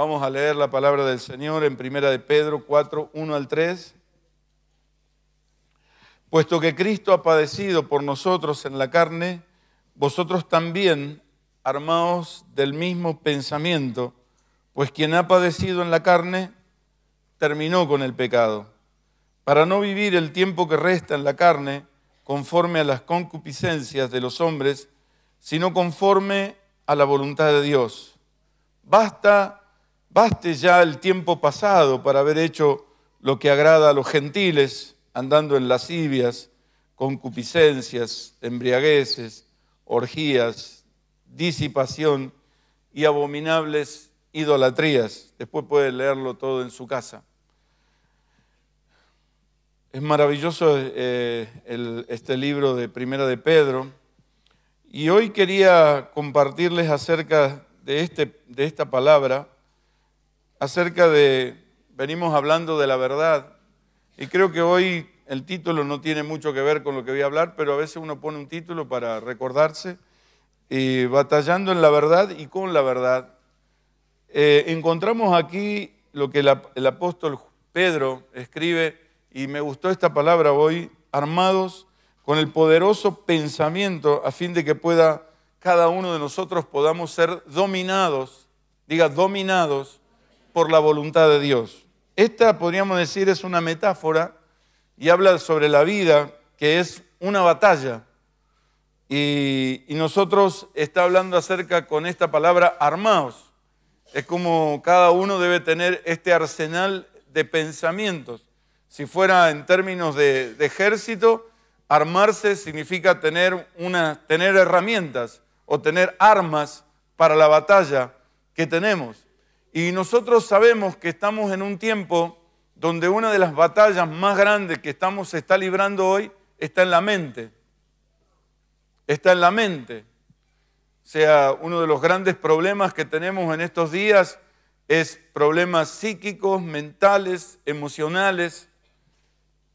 Vamos a leer la palabra del Señor en Primera de Pedro 4, 1 al 3. Puesto que Cristo ha padecido por nosotros en la carne, vosotros también armados del mismo pensamiento, pues quien ha padecido en la carne terminó con el pecado, para no vivir el tiempo que resta en la carne conforme a las concupiscencias de los hombres, sino conforme a la voluntad de Dios. Basta Baste ya el tiempo pasado para haber hecho lo que agrada a los gentiles, andando en lascivias, concupiscencias, embriagueces, orgías, disipación y abominables idolatrías. Después puede leerlo todo en su casa. Es maravilloso eh, este libro de Primera de Pedro. Y hoy quería compartirles acerca de este, esta palabra acerca de, venimos hablando de la verdad, y creo que hoy el título no tiene mucho que ver con lo que voy a hablar, pero a veces uno pone un título para recordarse, y batallando en la verdad y con la verdad. Eh, encontramos aquí lo que el apóstol Pedro escribe, y me gustó esta palabra hoy, armados con el poderoso pensamiento a fin de que pueda cada uno de nosotros podamos ser dominados, diga dominados por la voluntad de Dios. Esta, podríamos decir, es una metáfora y habla sobre la vida, que es una batalla. Y, nosotros está hablando acerca con esta palabra armados. Es como cada uno debe tener este arsenal de pensamientos. Si fuera en términos de, de ejército, armarse significa tener, una, tener herramientas o tener armas para la batalla que tenemos. Y nosotros sabemos que estamos en un tiempo donde una de las batallas más grandes que estamos se está librando hoy está en la mente. Está en la mente. O sea, uno de los grandes problemas que tenemos en estos días es problemas psíquicos, mentales, emocionales.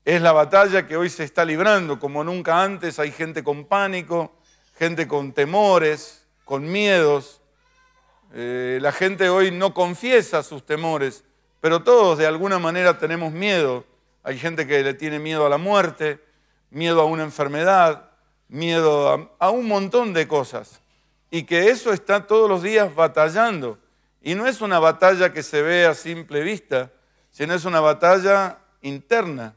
Es la batalla que hoy se está librando. Como nunca antes hay gente con pánico, gente con temores, con miedos. Eh, la gente hoy no confiesa sus temores, pero todos de alguna manera tenemos miedo. Hay gente que le tiene miedo a la muerte, miedo a una enfermedad, miedo a, a un montón de cosas. Y que eso está todos los días batallando. Y no es una batalla que se ve a simple vista, sino es una batalla interna.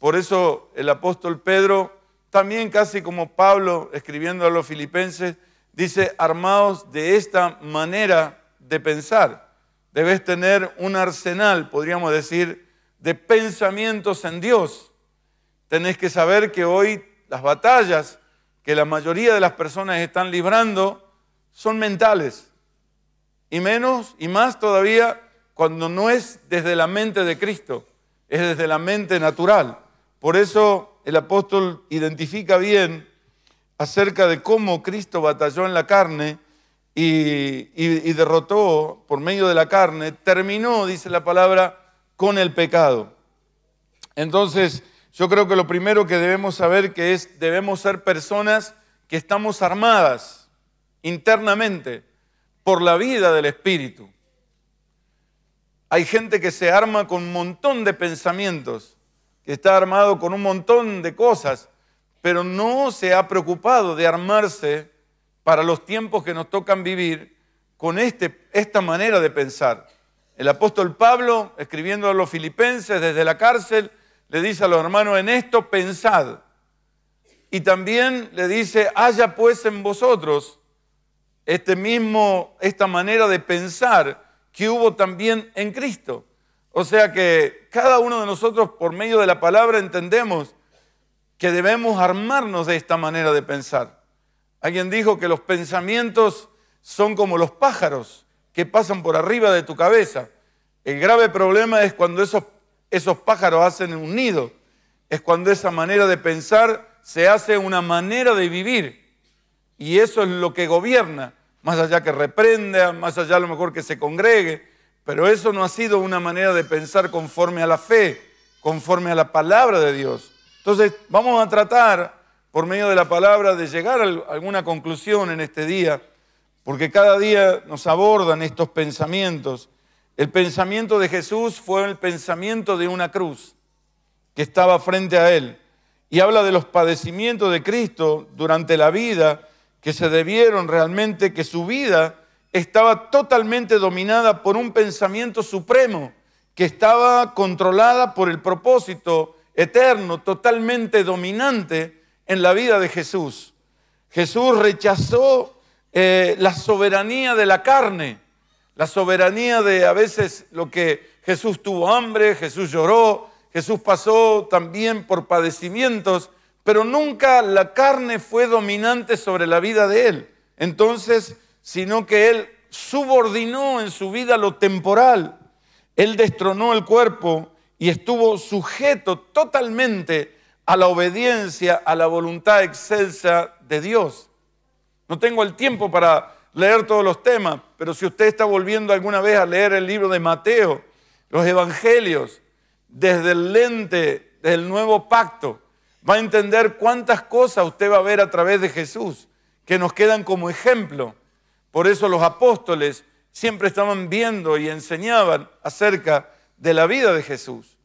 Por eso el apóstol Pedro, también casi como Pablo escribiendo a los filipenses, Dice, armados de esta manera de pensar. Debes tener un arsenal, podríamos decir, de pensamientos en Dios. Tenés que saber que hoy las batallas que la mayoría de las personas están librando son mentales. Y menos y más todavía cuando no es desde la mente de Cristo, es desde la mente natural. Por eso el apóstol identifica bien acerca de cómo Cristo batalló en la carne y, derrotó por medio de la carne, terminó, dice la palabra, con el pecado. Entonces, yo creo que lo primero que debemos saber que es, debemos ser personas que estamos armadas internamente por la vida del Espíritu. Hay gente que se arma con un montón de pensamientos, que está armado con un montón de cosas, pero no se ha preocupado de armarse para los tiempos que nos tocan vivir con este, esta manera de pensar. El apóstol Pablo, escribiendo a los filipenses desde la cárcel, le dice a los hermanos, en esto pensad. Y también le dice, haya pues en vosotros este mismo, esta manera de pensar que hubo también en Cristo. O sea que cada uno de nosotros por medio de la palabra entendemos que debemos armarnos de esta manera de pensar. Alguien dijo que los pensamientos son como los pájaros que pasan por arriba de tu cabeza. El grave problema es cuando esos, esos pájaros hacen un nido, es cuando esa manera de pensar se hace una manera de vivir. Y eso es lo que gobierna, más allá que reprenda, más allá a lo mejor que se congregue, pero eso no ha sido una manera de pensar conforme a la fe, conforme a la palabra de Dios. Entonces, vamos a tratar, por medio de la palabra, de llegar a alguna conclusión en este día, porque cada día nos abordan estos pensamientos. El pensamiento de Jesús fue el pensamiento de una cruz que estaba frente a él y habla de los padecimientos de Cristo durante la vida que se debieron realmente que su vida estaba totalmente dominada por un pensamiento supremo que estaba controlada por el propósito eterno, totalmente dominante en la vida de Jesús. Jesús rechazó eh, la soberanía de la carne, la soberanía de a veces lo que Jesús tuvo hambre, Jesús lloró, Jesús pasó también por padecimientos, pero nunca la carne fue dominante sobre la vida de él. Entonces, sino que él subordinó en su vida lo temporal. Él destronó el cuerpo y estuvo sujeto totalmente a la obediencia, a la voluntad excelsa de Dios. No tengo el tiempo para leer todos los temas, pero si usted está volviendo alguna vez a leer el libro de Mateo, los evangelios, desde el lente del nuevo pacto, va a entender cuántas cosas usted va a ver a través de Jesús que nos quedan como ejemplo. Por eso los apóstoles siempre estaban viendo y enseñaban acerca de la vida de Jesús.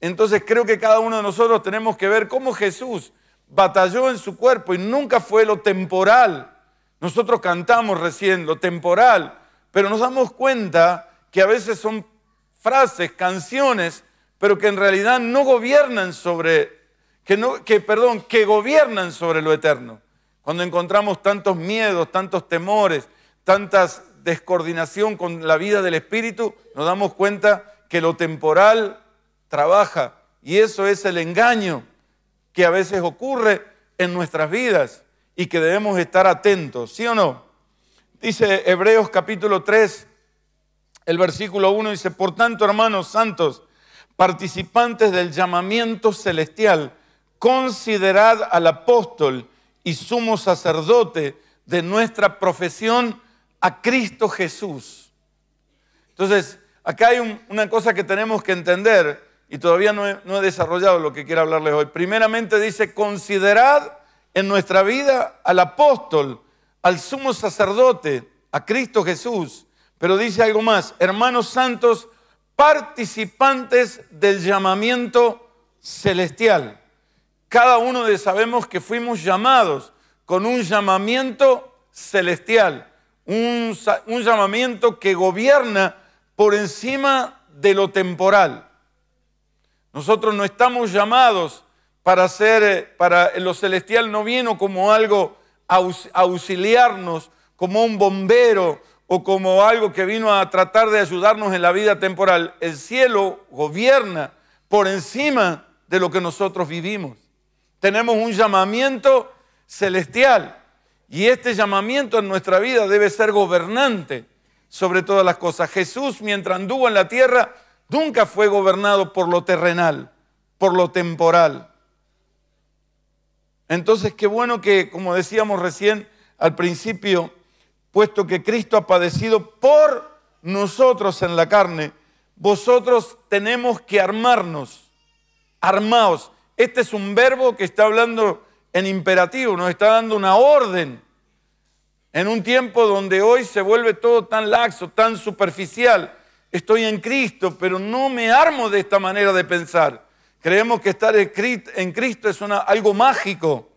Entonces creo que cada uno de nosotros tenemos que ver cómo Jesús batalló en su cuerpo y nunca fue lo temporal. Nosotros cantamos recién lo temporal, pero nos damos cuenta que a veces son frases, canciones, pero que en realidad no gobiernan sobre, que, no, que, perdón, que gobiernan sobre lo eterno. Cuando encontramos tantos miedos, tantos temores, tantas descoordinación con la vida del espíritu, nos damos cuenta que lo temporal trabaja y eso es el engaño que a veces ocurre en nuestras vidas y que debemos estar atentos, ¿sí o no? Dice Hebreos capítulo 3, el versículo 1 dice, por tanto hermanos santos, participantes del llamamiento celestial, considerad al apóstol y sumo sacerdote de nuestra profesión a Cristo Jesús. Entonces, acá hay una cosa que tenemos que entender y todavía no he, desarrollado lo que quiero hablarles hoy. Primeramente dice, considerad en nuestra vida al apóstol, al sumo sacerdote, a Cristo Jesús. Pero dice algo más, hermanos santos, participantes del llamamiento celestial. Cada uno de sabemos que fuimos llamados con un llamamiento celestial, un, un llamamiento que gobierna por encima de lo temporal. Nosotros no estamos llamados para ser, eh, para lo celestial no vino como algo a auxiliarnos, como un bombero o como algo que vino a tratar de ayudarnos en la vida temporal. El cielo gobierna por encima de lo que nosotros vivimos. Tenemos un llamamiento celestial y este llamamiento en nuestra vida debe ser gobernante sobre todas las cosas. Jesús, mientras anduvo en la tierra, nunca fue gobernado por lo terrenal, por lo temporal. Entonces, qué bueno que, como decíamos recién al principio, puesto que Cristo ha padecido por nosotros en la carne, vosotros tenemos que armarnos, armaos. Este es un verbo que está hablando en imperativo, nos está dando una orden en un tiempo donde hoy se vuelve todo tan laxo, tan superficial, estoy en Cristo, pero no me armo de esta manera de pensar. Creemos que estar en Cristo es algo mágico.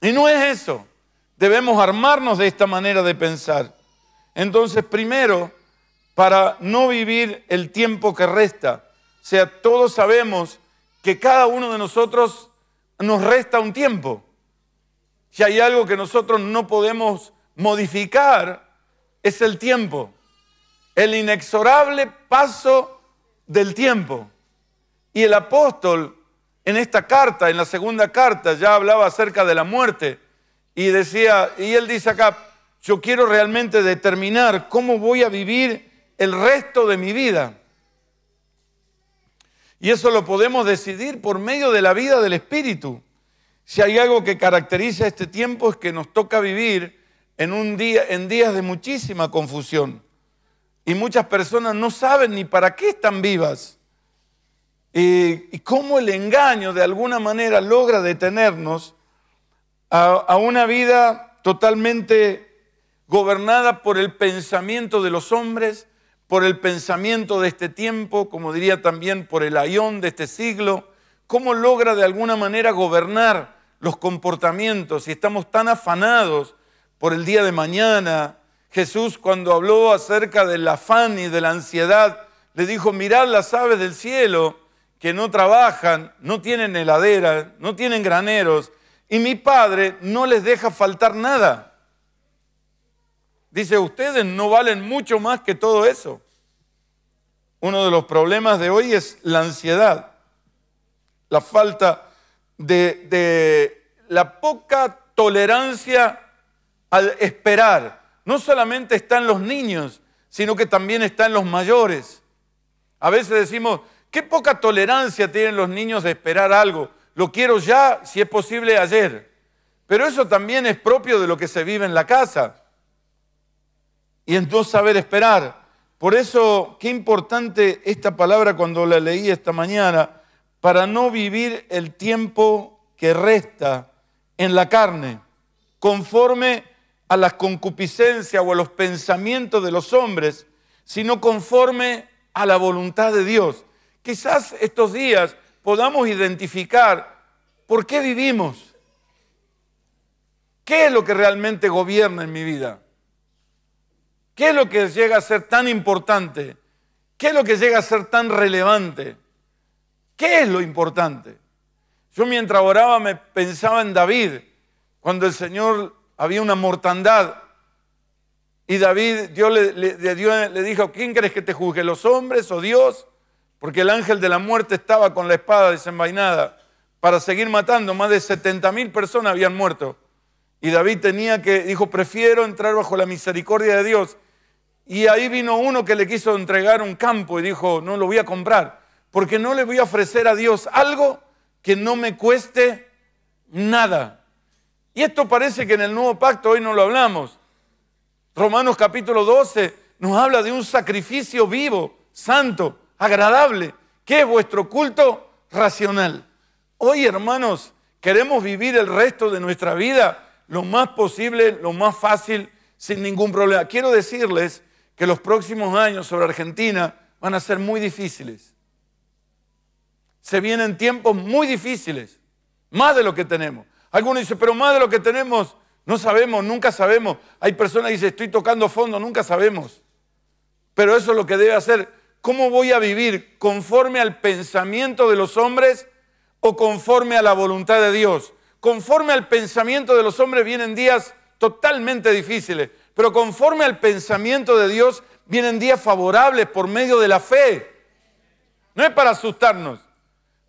Y no es eso. Debemos armarnos de esta manera de pensar. Entonces, primero, para no vivir el tiempo que resta. O sea, todos sabemos que cada uno de nosotros nos resta un tiempo. Si hay algo que nosotros no podemos modificar, es el tiempo, el inexorable paso del tiempo. Y el apóstol en esta carta, en la segunda carta, ya hablaba acerca de la muerte y decía, y él dice acá, yo quiero realmente determinar cómo voy a vivir el resto de mi vida. Y eso lo podemos decidir por medio de la vida del Espíritu. Si hay algo que caracteriza este tiempo es que nos toca vivir en, un día, en días de muchísima confusión. Y muchas personas no saben ni para qué están vivas. Y, cómo el engaño de alguna manera logra detenernos a, a una vida totalmente gobernada por el pensamiento de los hombres, por el pensamiento de este tiempo, como diría también por el ayón de este siglo, cómo logra de alguna manera gobernar los comportamientos y estamos tan afanados por el día de mañana. Jesús cuando habló acerca del afán y de la ansiedad, le dijo, mirad las aves del cielo que no trabajan, no tienen heladera, no tienen graneros, y mi Padre no les deja faltar nada. Dice, ustedes no valen mucho más que todo eso. Uno de los problemas de hoy es la ansiedad, la falta de, la poca tolerancia al esperar, no solamente está en los niños, sino que también está en los mayores. A veces decimos, qué poca tolerancia tienen los niños de esperar algo. Lo quiero ya, si es posible, ayer. Pero eso también es propio de lo que se vive en la casa. Y en no saber esperar. Por eso, qué importante esta palabra cuando la leí esta mañana, para no vivir el tiempo que resta en la carne, conforme a las concupiscencias o a los pensamientos de los hombres, sino conforme a la voluntad de Dios. Quizás estos días podamos identificar por qué vivimos, qué es lo que realmente gobierna en mi vida, qué es lo que llega a ser tan importante, qué es lo que llega a ser tan relevante. ¿Qué es lo importante? Yo mientras oraba me pensaba en David, cuando el Señor había una mortandad y David, le, dijo, ¿quién crees que te juzgue, los hombres o Dios? Porque el ángel de la muerte estaba con la espada desenvainada para seguir matando. Más de 70.000 mil personas habían muerto. Y David tenía que, dijo, prefiero entrar bajo la misericordia de Dios. Y ahí vino uno que le quiso entregar un campo y dijo, no lo voy a comprar porque no le voy a ofrecer a Dios algo que no me cueste nada. Y esto parece que en el nuevo pacto hoy no lo hablamos. Romanos capítulo 12 nos habla de un sacrificio vivo, santo, agradable, que es vuestro culto racional. Hoy, hermanos, queremos vivir el resto de nuestra vida lo más posible, lo más fácil, sin ningún problema. Quiero decirles que los próximos años sobre Argentina van a ser muy difíciles. Se vienen tiempos muy difíciles, más de lo que tenemos. Algunos dicen, pero más de lo que tenemos, no sabemos, nunca sabemos. Hay personas que dicen, estoy tocando fondo, nunca sabemos. Pero eso es lo que debe hacer. ¿Cómo voy a vivir? ¿Conforme al pensamiento de los hombres o conforme a la voluntad de Dios? Conforme al pensamiento de los hombres vienen días totalmente difíciles, pero conforme al pensamiento de Dios vienen días favorables por medio de la fe. No es para asustarnos.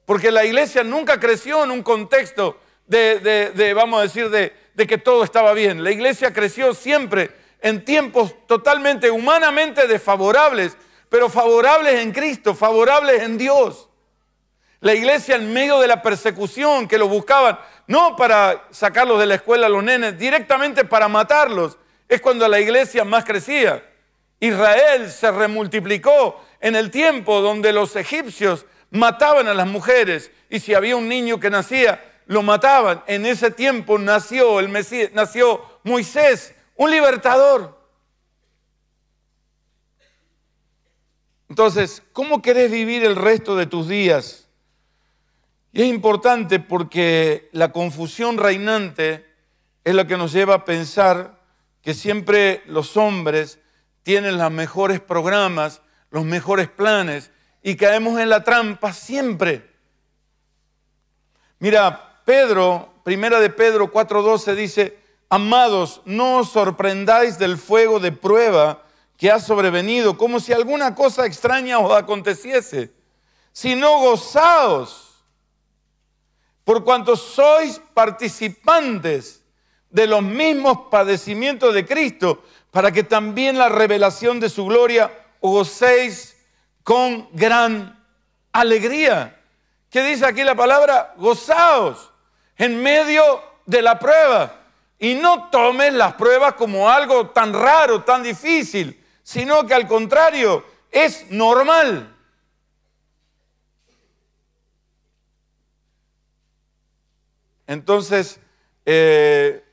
Porque la iglesia nunca creció en un contexto de, vamos a decir, de, que todo estaba bien. La iglesia creció siempre en tiempos totalmente humanamente desfavorables, pero favorables en Cristo, favorables en Dios. La iglesia en medio de la persecución que lo buscaban, no para sacarlos de la escuela a los nenes, directamente para matarlos, es cuando la iglesia más crecía. Israel se remultiplicó en el tiempo donde los egipcios mataban a las mujeres y si había un niño que nacía, lo mataban. En ese tiempo nació, el Mesías, nació Moisés, un libertador. Entonces, ¿cómo querés vivir el resto de tus días? Y es importante porque la confusión reinante es lo que nos lleva a pensar que siempre los hombres tienen los mejores programas, los mejores planes, y caemos en la trampa siempre. Mira, Pedro, primera de Pedro 4:12 dice, amados, no os sorprendáis del fuego de prueba que ha sobrevenido, como si alguna cosa extraña os aconteciese, sino gozaos por cuanto sois participantes de los mismos padecimientos de Cristo, para que también la revelación de su gloria os gocéis con gran alegría. ¿Qué dice aquí la palabra? Gozaos en medio de la prueba. Y no tomen las pruebas como algo tan raro, tan difícil, sino que al contrario, es normal. Entonces, eh,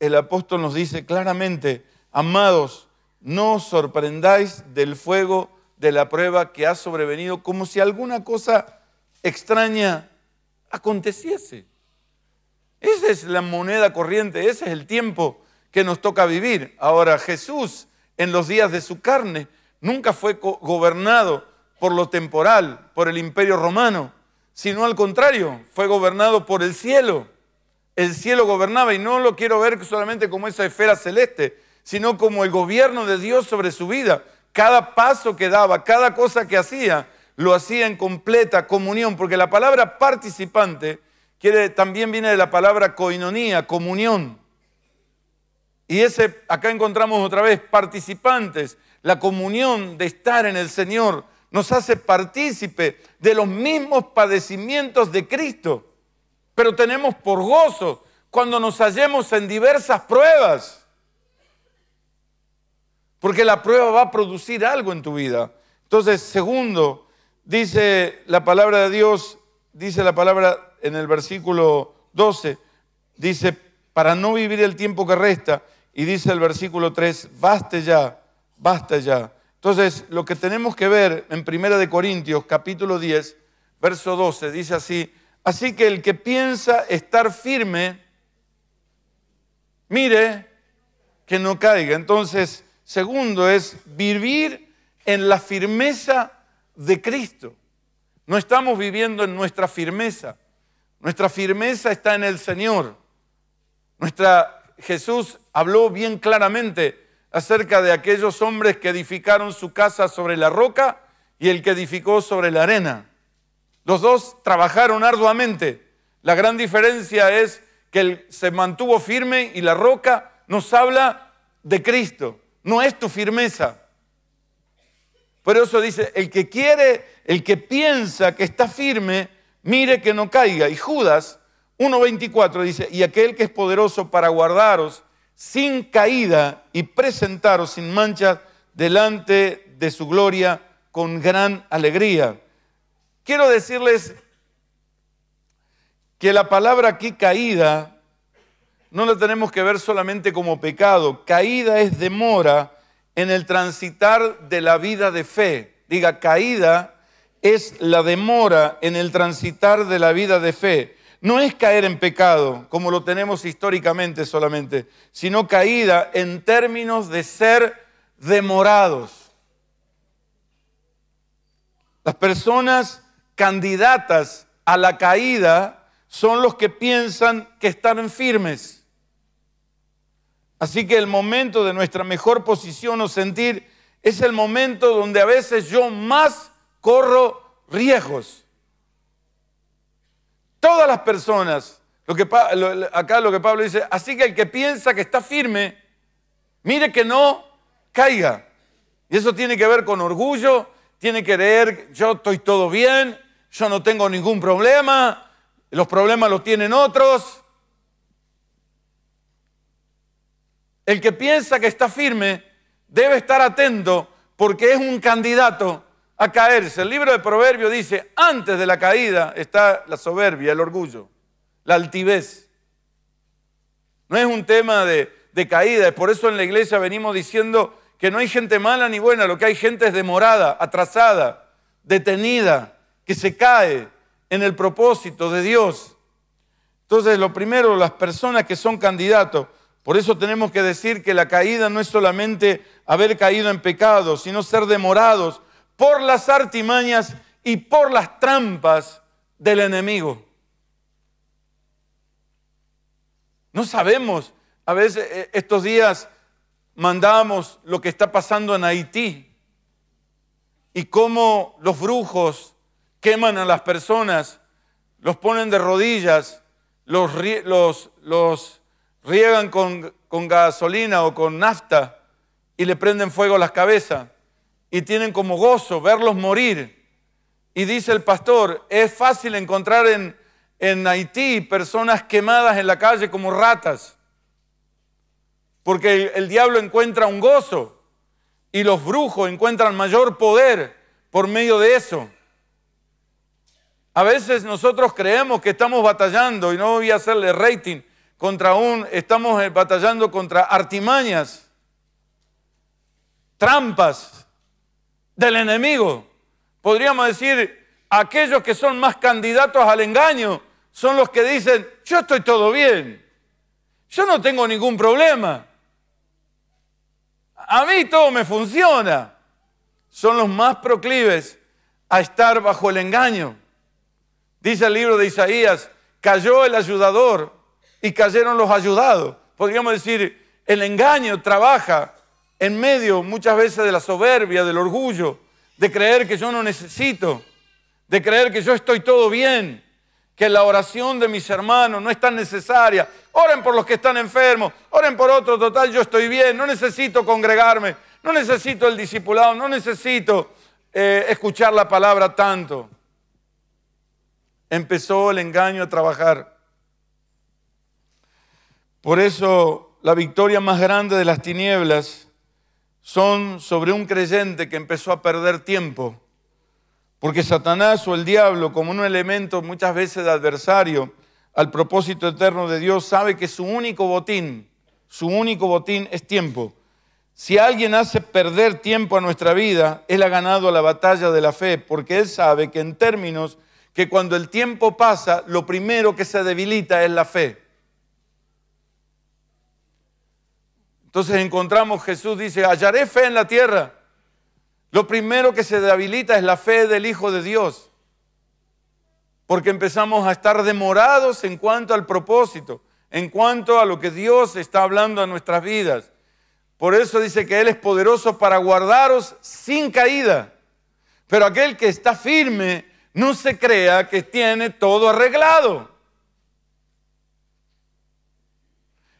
el apóstol nos dice claramente, amados, no os sorprendáis del fuego de la prueba que ha sobrevenido, como si alguna cosa extraña aconteciese. Esa es la moneda corriente, ese es el tiempo que nos toca vivir. Ahora, Jesús en los días de su carne nunca fue gobernado por lo temporal, por el imperio romano, sino al contrario, fue gobernado por el cielo. El cielo gobernaba y no lo quiero ver solamente como esa esfera celeste, sino como el gobierno de Dios sobre su vida, cada paso que daba, cada cosa que hacía, lo hacía en completa comunión, porque la palabra participante también viene de la palabra coinonía, comunión. Y ese, acá encontramos otra vez participantes, la comunión de estar en el Señor nos hace partícipe de los mismos padecimientos de Cristo, pero tenemos por gozo cuando nos hallemos en diversas pruebas porque la prueba va a producir algo en tu vida. Entonces, segundo, dice la palabra de Dios, dice la palabra en el versículo 12, dice, para no vivir el tiempo que resta, y dice el versículo 3, basta ya, basta ya. Entonces, lo que tenemos que ver en Primera de Corintios, capítulo 10, verso 12, dice así, así que el que piensa estar firme, mire que no caiga. Entonces, Segundo es vivir en la firmeza de Cristo. No estamos viviendo en nuestra firmeza. Nuestra firmeza está en el Señor. Nuestra Jesús habló bien claramente acerca de aquellos hombres que edificaron su casa sobre la roca y el que edificó sobre la arena. Los dos trabajaron arduamente. La gran diferencia es que él se mantuvo firme y la roca nos habla de Cristo no es tu firmeza. Por eso dice, el que quiere, el que piensa que está firme, mire que no caiga. Y Judas 1.24 dice, y aquel que es poderoso para guardaros sin caída y presentaros sin mancha delante de su gloria con gran alegría. Quiero decirles que la palabra aquí caída no la tenemos que ver solamente como pecado. Caída es demora en el transitar de la vida de fe. Diga, caída es la demora en el transitar de la vida de fe. No es caer en pecado, como lo tenemos históricamente solamente, sino caída en términos de ser demorados. Las personas candidatas a la caída son los que piensan que están firmes. Así que el momento de nuestra mejor posición o sentir es el momento donde a veces yo más corro riesgos. Todas las personas, lo que, acá lo que Pablo dice, así que el que piensa que está firme, mire que no caiga. Y eso tiene que ver con orgullo, tiene que ver, yo estoy todo bien, yo no tengo ningún problema, los problemas los tienen otros. El que piensa que está firme debe estar atento porque es un candidato a caerse. El libro de Proverbios dice, antes de la caída está la soberbia, el orgullo, la altivez. No es un tema de, caída, es por eso en la iglesia venimos diciendo que no hay gente mala ni buena, lo que hay gente es demorada, atrasada, detenida, que se cae, en el propósito de Dios. Entonces, lo primero, las personas que son candidatos. Por eso tenemos que decir que la caída no es solamente haber caído en pecado, sino ser demorados por las artimañas y por las trampas del enemigo. No sabemos, a veces eh, estos días mandamos lo que está pasando en Haití y cómo los brujos queman a las personas, los ponen de rodillas, los, riegan con, gasolina o con nafta y le prenden fuego a las cabezas y tienen como gozo verlos morir. Y dice el pastor, es fácil encontrar en, Haití personas quemadas en la calle como ratas, porque el diablo encuentra un gozo y los brujos encuentran mayor poder por medio de eso. A veces nosotros creemos que estamos batallando, y no voy a hacerle rating, contra un, estamos eh, batallando contra artimañas, trampas del enemigo. Podríamos decir, aquellos que son más candidatos al engaño son los que dicen, yo estoy todo bien, yo no tengo ningún problema, a mí todo me funciona. Son los más proclives a estar bajo el engaño. Dice el libro de Isaías, cayó el ayudador y cayeron los ayudados. Podríamos decir, el engaño trabaja en medio muchas veces de la soberbia, del orgullo, de creer que yo no necesito, de creer que yo estoy todo bien, que la oración de mis hermanos no es tan necesaria. Oren por los que están enfermos, oren por otro total, yo estoy bien, no necesito congregarme, no necesito el discipulado, no necesito eh, escuchar la palabra tanto empezó el engaño a trabajar. Por eso la victoria más grande de las tinieblas son sobre un creyente que empezó a perder tiempo, porque Satanás o el diablo, como un elemento muchas veces de adversario al propósito eterno de Dios, sabe que su único botín, su único botín es tiempo. Si alguien hace perder tiempo a nuestra vida, él ha ganado la batalla de la fe, porque él sabe que en términos que cuando el tiempo pasa, lo primero que se debilita es la fe. Entonces encontramos, Jesús dice, hallaré fe en la tierra. Lo primero que se debilita es la fe del Hijo de Dios, porque empezamos a estar demorados en cuanto al propósito, en cuanto a lo que Dios está hablando a nuestras vidas. Por eso dice que Él es poderoso para guardaros sin caída. Pero aquel que está firme no se crea que tiene todo arreglado.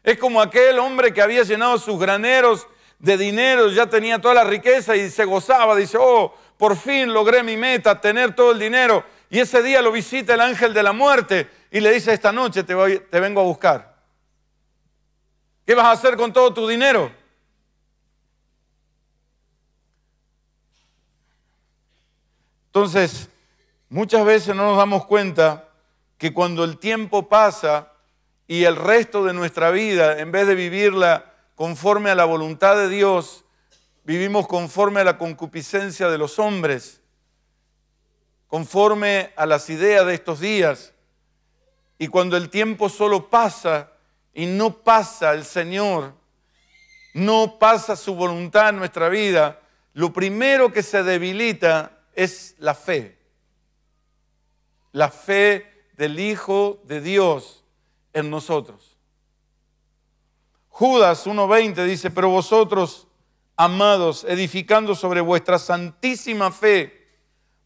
Es como aquel hombre que había llenado sus graneros de dinero, ya tenía toda la riqueza y se gozaba, dice, oh, por fin logré mi meta, tener todo el dinero. Y ese día lo visita el ángel de la muerte y le dice, esta noche te, voy, vengo a buscar. ¿Qué vas a hacer con todo tu dinero? Entonces, Muchas veces no nos damos cuenta que cuando el tiempo pasa y el resto de nuestra vida, en vez de vivirla conforme a la voluntad de Dios, vivimos conforme a la concupiscencia de los hombres, conforme a las ideas de estos días. Y cuando el tiempo solo pasa y no pasa el Señor, no pasa su voluntad en nuestra vida, lo primero que se debilita es la fe la fe del Hijo de Dios en nosotros. Judas 1.20 dice, pero vosotros, amados, edificando sobre vuestra santísima fe,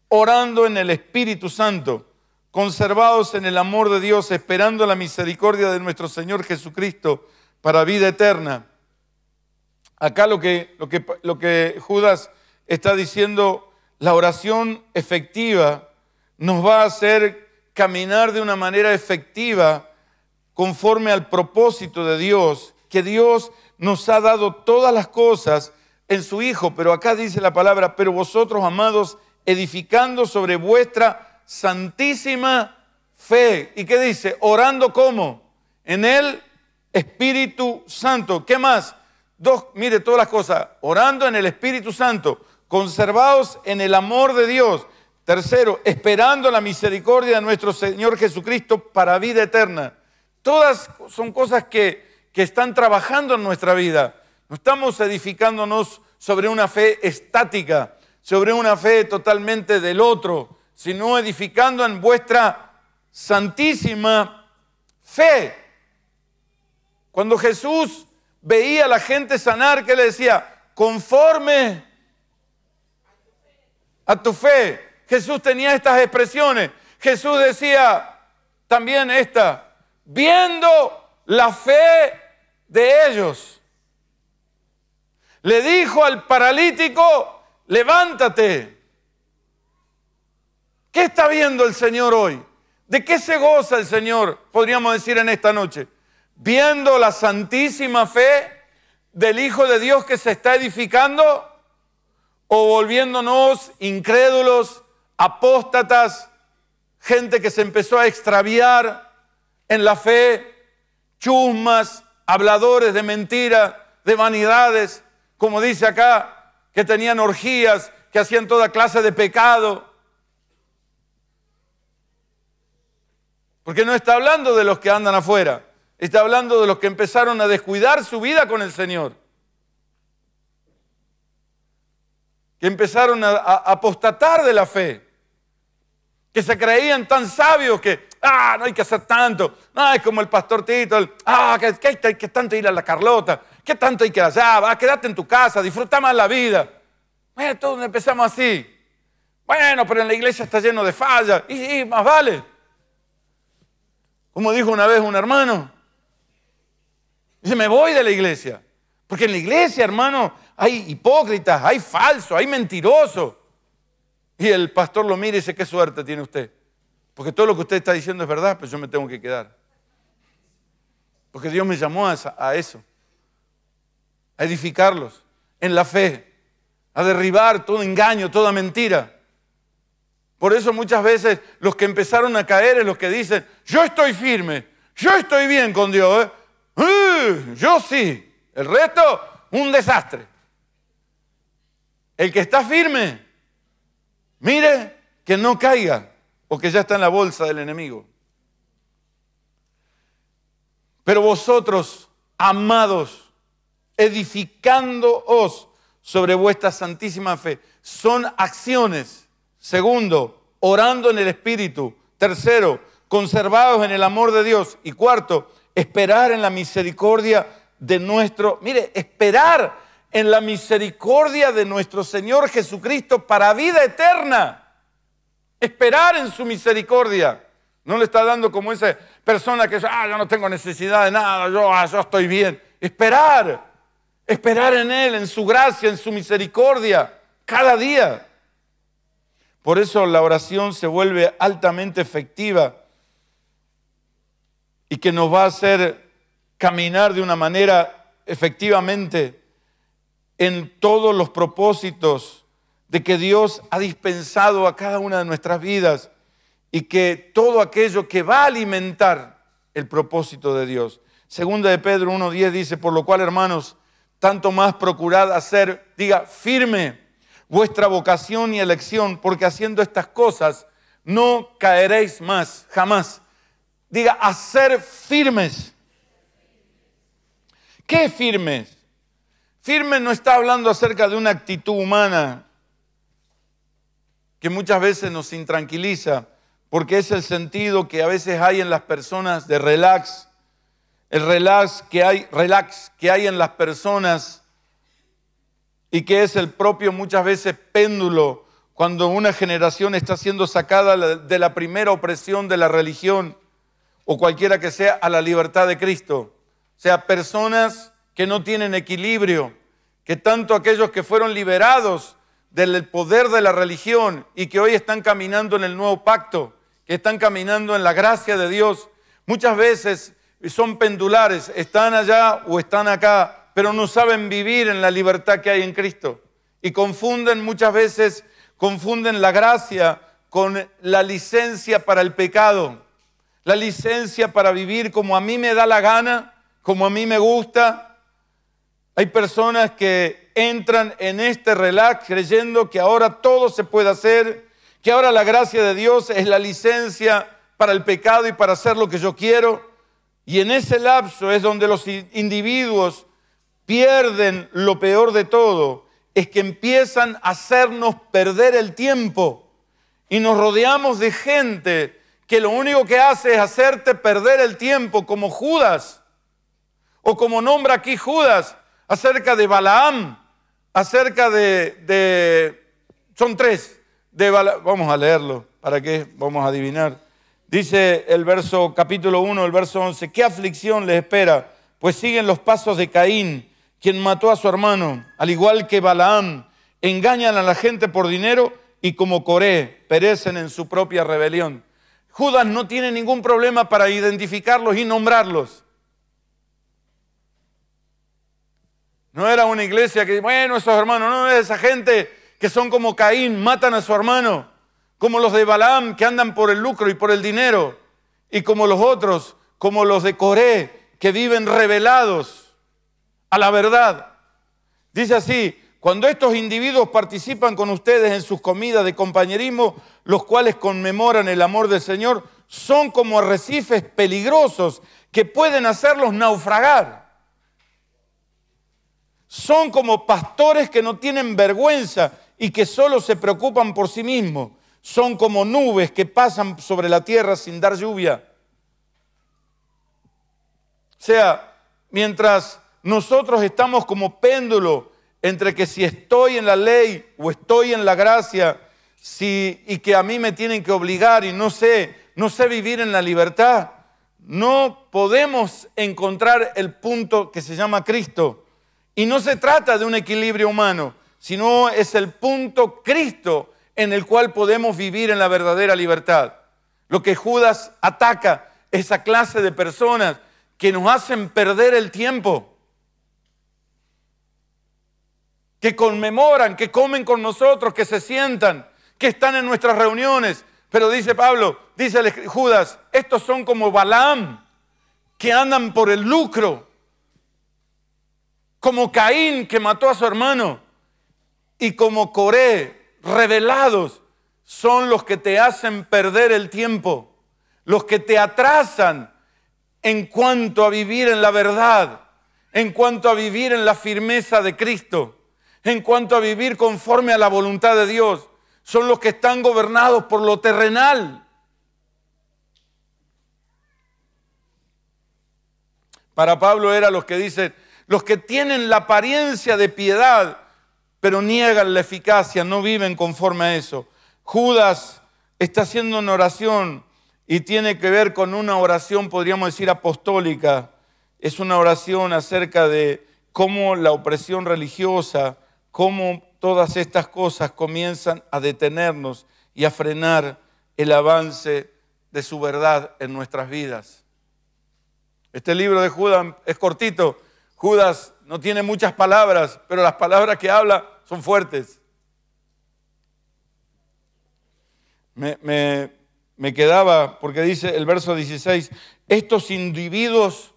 orando en el Espíritu Santo, conservados en el amor de Dios, esperando la misericordia de nuestro Señor Jesucristo para vida eterna. Acá lo que, lo que, lo que Judas está diciendo, la oración efectiva nos va a hacer caminar de una manera efectiva conforme al propósito de Dios, que Dios nos ha dado todas las cosas en su Hijo, pero acá dice la palabra, pero vosotros, amados, edificando sobre vuestra santísima fe. ¿Y qué dice? Orando como? En el Espíritu Santo. ¿Qué más? Dos, mire todas las cosas, orando en el Espíritu Santo, conservados en el amor de Dios, Tercero, esperando la misericordia de nuestro Señor Jesucristo para vida eterna. Todas son cosas que, están trabajando en nuestra vida. No estamos edificándonos sobre una fe estática, sobre una fe totalmente del otro, sino edificando en vuestra santísima fe. Cuando Jesús veía a la gente sanar, que le decía, conforme a tu fe, Jesús tenía estas expresiones. Jesús decía también esta, viendo la fe de ellos, le dijo al paralítico, levántate. ¿Qué está viendo el Señor hoy? ¿De qué se goza el Señor, podríamos decir en esta noche? Viendo la santísima fe del Hijo de Dios que se está edificando o volviéndonos incrédulos apóstatas, gente que se empezó a extraviar en la fe, chusmas, habladores de mentiras, de vanidades, como dice acá, que tenían orgías, que hacían toda clase de pecado. Porque no está hablando de los que andan afuera, está hablando de los que empezaron a descuidar su vida con el Señor. Que empezaron a apostatar de la fe que se creían tan sabios que, ah, no hay que hacer tanto, no ah, es como el pastor Tito, ah, que, hay que, tanto ir a la Carlota, que tanto hay que allá, ah, quédate en tu casa, disfruta más la vida. Bueno, todos empezamos así. Bueno, pero en la iglesia está lleno de fallas, y, y más vale. Como dijo una vez un hermano, dice, me voy de la iglesia, porque en la iglesia, hermano, hay hipócritas, hay falsos, hay mentirosos. Y el pastor lo mira y dice, qué suerte tiene usted. Porque todo lo que usted está diciendo es verdad, pero yo me tengo que quedar. Porque Dios me llamó a, eso, a edificarlos en la fe, a derribar todo engaño, toda mentira. Por eso muchas veces los que empezaron a caer es los que dicen, yo estoy firme, yo estoy bien con Dios, ¿eh? yo sí, el resto un desastre. El que está firme Mire que no caiga, o que ya está en la bolsa del enemigo. Pero vosotros, amados, edificándoos sobre vuestra santísima fe, son acciones. Segundo, orando en el Espíritu. Tercero, conservados en el amor de Dios. Y cuarto, esperar en la misericordia de nuestro... Mire, esperar en la misericordia de nuestro Señor Jesucristo para vida eterna. Esperar en su misericordia. No le está dando como esa persona que, ah, yo no tengo necesidad de nada, yo, ah, yo estoy bien. Esperar, esperar en Él, en su gracia, en su misericordia, cada día. Por eso la oración se vuelve altamente efectiva y que nos va a hacer caminar de una manera efectivamente en todos los propósitos de que Dios ha dispensado a cada una de nuestras vidas y que todo aquello que va a alimentar el propósito de Dios. Segunda de Pedro 1.10 dice, por lo cual hermanos, tanto más procurad hacer, diga, firme vuestra vocación y elección, porque haciendo estas cosas no caeréis más, jamás. Diga, hacer firmes. ¿Qué firmes? Firme no está hablando acerca de una actitud humana que muchas veces nos intranquiliza, porque es el sentido que a veces hay en las personas de relax, el relax que hay, relax que hay en las personas y que es el propio muchas veces péndulo cuando una generación está siendo sacada de la primera opresión de la religión o cualquiera que sea a la libertad de Cristo. O sea, personas que no tienen equilibrio, que tanto aquellos que fueron liberados del poder de la religión y que hoy están caminando en el nuevo pacto, que están caminando en la gracia de Dios, muchas veces son pendulares, están allá o están acá, pero no saben vivir en la libertad que hay en Cristo. Y confunden muchas veces, confunden la gracia con la licencia para el pecado, la licencia para vivir como a mí me da la gana, como a mí me gusta, hay personas que entran en este relax creyendo que ahora todo se puede hacer, que ahora la gracia de Dios es la licencia para el pecado y para hacer lo que yo quiero. Y en ese lapso es donde los individuos pierden lo peor de todo, es que empiezan a hacernos perder el tiempo y nos rodeamos de gente que lo único que hace es hacerte perder el tiempo como Judas o como nombra aquí Judas acerca de Balaam, acerca de, son tres, de vamos a leerlo, ¿para que Vamos a adivinar. Dice el verso capítulo 1, el verso 11, ¿qué aflicción les espera? Pues siguen los pasos de Caín, quien mató a su hermano, al igual que Balaam, engañan a la gente por dinero y como Coré, perecen en su propia rebelión. Judas no tiene ningún problema para identificarlos y nombrarlos. No era una iglesia que, bueno, esos hermanos, no, es esa gente que son como Caín, matan a su hermano, como los de Balaam que andan por el lucro y por el dinero, y como los otros, como los de Coré, que viven revelados a la verdad. Dice así, cuando estos individuos participan con ustedes en sus comidas de compañerismo, los cuales conmemoran el amor del Señor, son como arrecifes peligrosos que pueden hacerlos naufragar son como pastores que no tienen vergüenza y que solo se preocupan por sí mismos. Son como nubes que pasan sobre la tierra sin dar lluvia. O sea, mientras nosotros estamos como péndulo entre que si estoy en la ley o estoy en la gracia, y que a mí me tienen que obligar y no sé, no sé vivir en la libertad, no podemos encontrar el punto que se llama Cristo y no se trata de un equilibrio humano, sino es el punto Cristo en el cual podemos vivir en la verdadera libertad. Lo que Judas ataca, esa clase de personas que nos hacen perder el tiempo, que conmemoran, que comen con nosotros, que se sientan, que están en nuestras reuniones. Pero dice Pablo, dice Judas, estos son como Balaam, que andan por el lucro como Caín que mató a su hermano y como Coré, revelados, son los que te hacen perder el tiempo, los que te atrasan en cuanto a vivir en la verdad, en cuanto a vivir en la firmeza de Cristo, en cuanto a vivir conforme a la voluntad de Dios. Son los que están gobernados por lo terrenal. Para Pablo era los que dicen, los que tienen la apariencia de piedad, pero niegan la eficacia, no viven conforme a eso. Judas está haciendo una oración y tiene que ver con una oración, podríamos decir, apostólica. Es una oración acerca de cómo la opresión religiosa, cómo todas estas cosas comienzan a detenernos y a frenar el avance de su verdad en nuestras vidas. Este libro de Judas es cortito, Judas no tiene muchas palabras, pero las palabras que habla son fuertes. Me, quedaba, porque dice el verso 16, estos individuos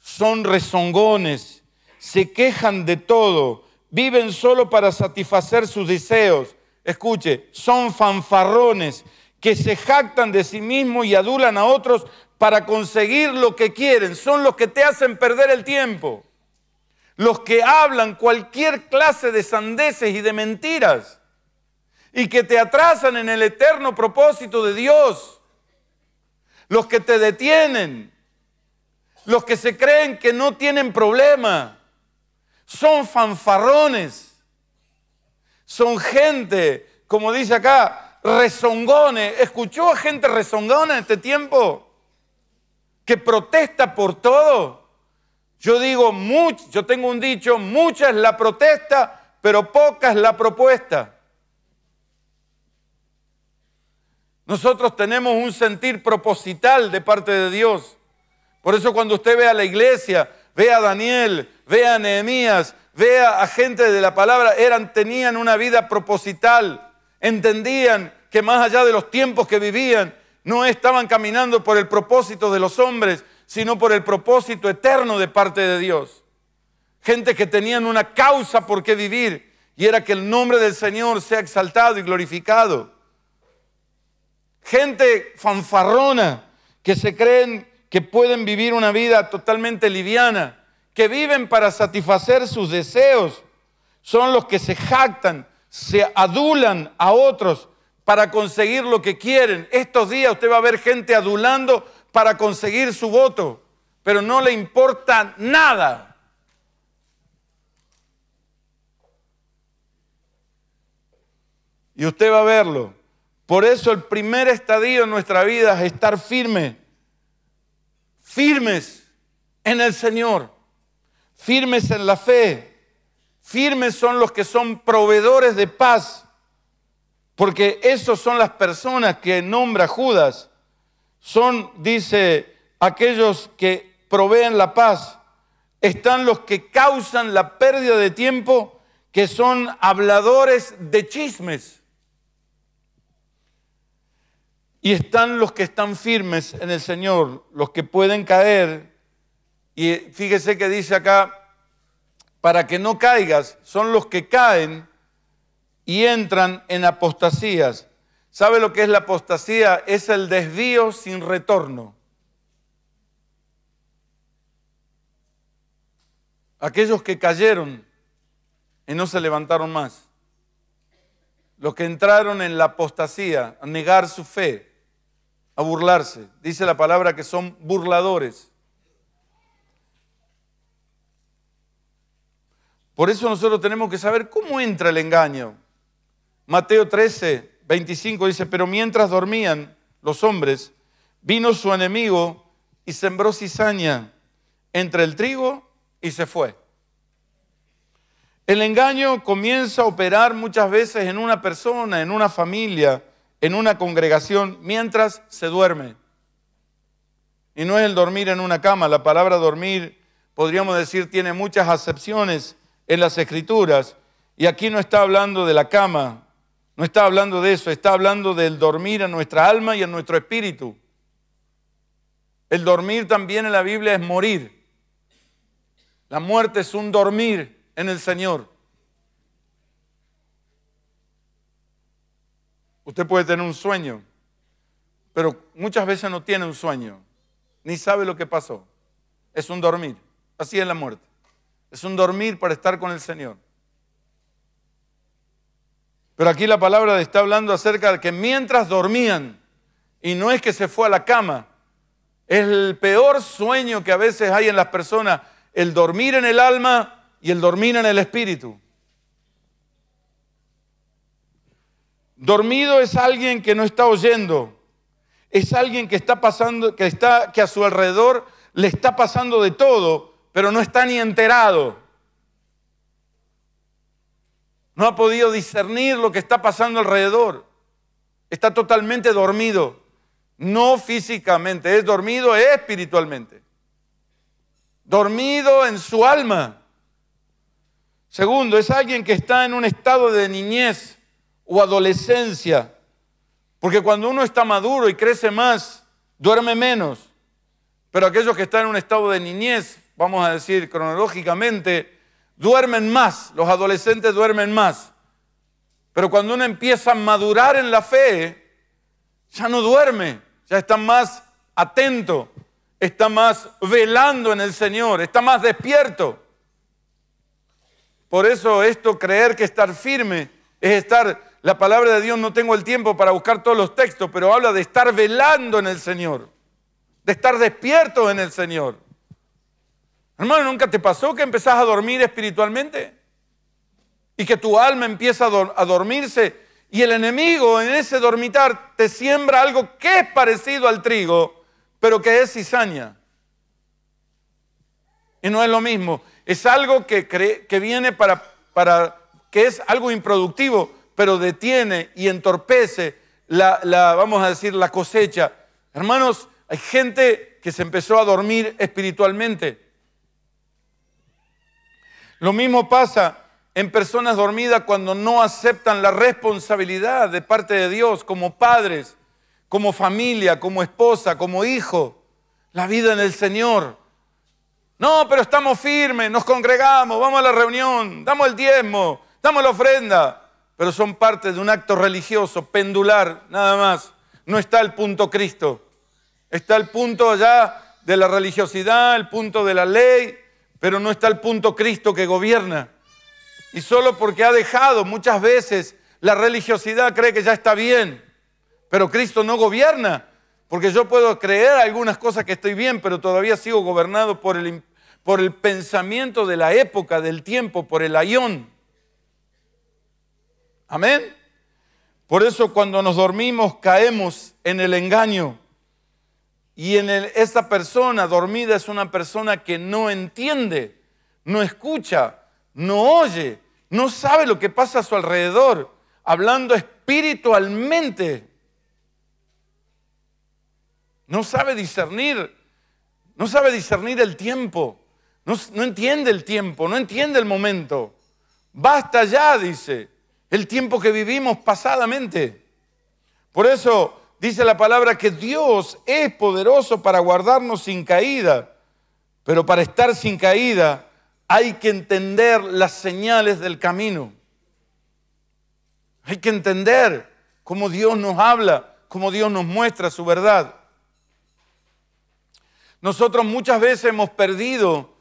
son rezongones, se quejan de todo, viven solo para satisfacer sus deseos. Escuche, son fanfarrones que se jactan de sí mismos y adulan a otros para conseguir lo que quieren. Son los que te hacen perder el tiempo los que hablan cualquier clase de sandeces y de mentiras y que te atrasan en el eterno propósito de Dios, los que te detienen, los que se creen que no tienen problema, son fanfarrones, son gente, como dice acá, rezongones. ¿Escuchó a gente rezongona en este tiempo? Que protesta por todo yo digo, yo tengo un dicho, mucha es la protesta, pero poca es la propuesta. Nosotros tenemos un sentir proposital de parte de Dios. Por eso cuando usted ve a la iglesia, ve a Daniel, ve a Nehemías, vea a gente de la palabra, eran, tenían una vida proposital, entendían que más allá de los tiempos que vivían, no estaban caminando por el propósito de los hombres, sino por el propósito eterno de parte de Dios. Gente que tenían una causa por qué vivir y era que el nombre del Señor sea exaltado y glorificado. Gente fanfarrona que se creen que pueden vivir una vida totalmente liviana, que viven para satisfacer sus deseos, son los que se jactan, se adulan a otros para conseguir lo que quieren. Estos días usted va a ver gente adulando para conseguir su voto, pero no le importa nada. Y usted va a verlo. Por eso el primer estadio en nuestra vida es estar firme, firmes en el Señor, firmes en la fe, firmes son los que son proveedores de paz, porque esos son las personas que nombra Judas son, dice, aquellos que proveen la paz, están los que causan la pérdida de tiempo, que son habladores de chismes. Y están los que están firmes en el Señor, los que pueden caer. Y fíjese que dice acá, para que no caigas, son los que caen y entran en apostasías. ¿Sabe lo que es la apostasía? Es el desvío sin retorno. Aquellos que cayeron y no se levantaron más. Los que entraron en la apostasía, a negar su fe, a burlarse. Dice la palabra que son burladores. Por eso nosotros tenemos que saber cómo entra el engaño. Mateo 13, 25 dice, pero mientras dormían los hombres, vino su enemigo y sembró cizaña entre el trigo y se fue. El engaño comienza a operar muchas veces en una persona, en una familia, en una congregación, mientras se duerme. Y no es el dormir en una cama, la palabra dormir, podríamos decir, tiene muchas acepciones en las escrituras. Y aquí no está hablando de la cama, no está hablando de eso, está hablando del dormir a nuestra alma y a nuestro espíritu. El dormir también en la Biblia es morir. La muerte es un dormir en el Señor. Usted puede tener un sueño, pero muchas veces no tiene un sueño, ni sabe lo que pasó. Es un dormir. Así es la muerte. Es un dormir para estar con el Señor. Pero aquí la palabra está hablando acerca de que mientras dormían, y no es que se fue a la cama, es el peor sueño que a veces hay en las personas, el dormir en el alma y el dormir en el espíritu. Dormido es alguien que no está oyendo, es alguien que está pasando, que está, que a su alrededor le está pasando de todo, pero no está ni enterado. No ha podido discernir lo que está pasando alrededor. Está totalmente dormido. No físicamente, es dormido espiritualmente. Dormido en su alma. Segundo, es alguien que está en un estado de niñez o adolescencia. Porque cuando uno está maduro y crece más, duerme menos. Pero aquellos que están en un estado de niñez, vamos a decir cronológicamente, duermen más, los adolescentes duermen más. Pero cuando uno empieza a madurar en la fe, ya no duerme, ya está más atento, está más velando en el Señor, está más despierto. Por eso esto, creer que estar firme, es estar, la palabra de Dios no tengo el tiempo para buscar todos los textos, pero habla de estar velando en el Señor, de estar despierto en el Señor. Hermano, ¿nunca te pasó que empezás a dormir espiritualmente? Y que tu alma empieza a, dormirse y el enemigo en ese dormitar te siembra algo que es parecido al trigo, pero que es cizaña. Y no es lo mismo. Es algo que, viene para, que es algo improductivo, pero detiene y entorpece la, la, vamos a decir, la cosecha. Hermanos, hay gente que se empezó a dormir espiritualmente. Lo mismo pasa en personas dormidas cuando no aceptan la responsabilidad de parte de Dios como padres, como familia, como esposa, como hijo, la vida en el Señor. No, pero estamos firmes, nos congregamos, vamos a la reunión, damos el diezmo, damos la ofrenda, pero son parte de un acto religioso, pendular, nada más. No está el punto Cristo, está el punto allá de la religiosidad, el punto de la ley, pero no está al punto Cristo que gobierna. Y solo porque ha dejado muchas veces la religiosidad cree que ya está bien, pero Cristo no gobierna, porque yo puedo creer algunas cosas que estoy bien, pero todavía sigo gobernado por el, por el pensamiento de la época, del tiempo, por el ayón. Amén. Por eso cuando nos dormimos caemos en el engaño. Y en esa persona dormida es una persona que no entiende, no escucha, no oye, no sabe lo que pasa a su alrededor, hablando espiritualmente. No sabe discernir, no sabe discernir el tiempo, no, no entiende el tiempo, no entiende el momento. Basta ya, dice, el tiempo que vivimos pasadamente. Por eso dice la palabra que Dios es poderoso para guardarnos sin caída, pero para estar sin caída hay que entender las señales del camino. Hay que entender cómo Dios nos habla, cómo Dios nos muestra su verdad. Nosotros muchas veces hemos perdido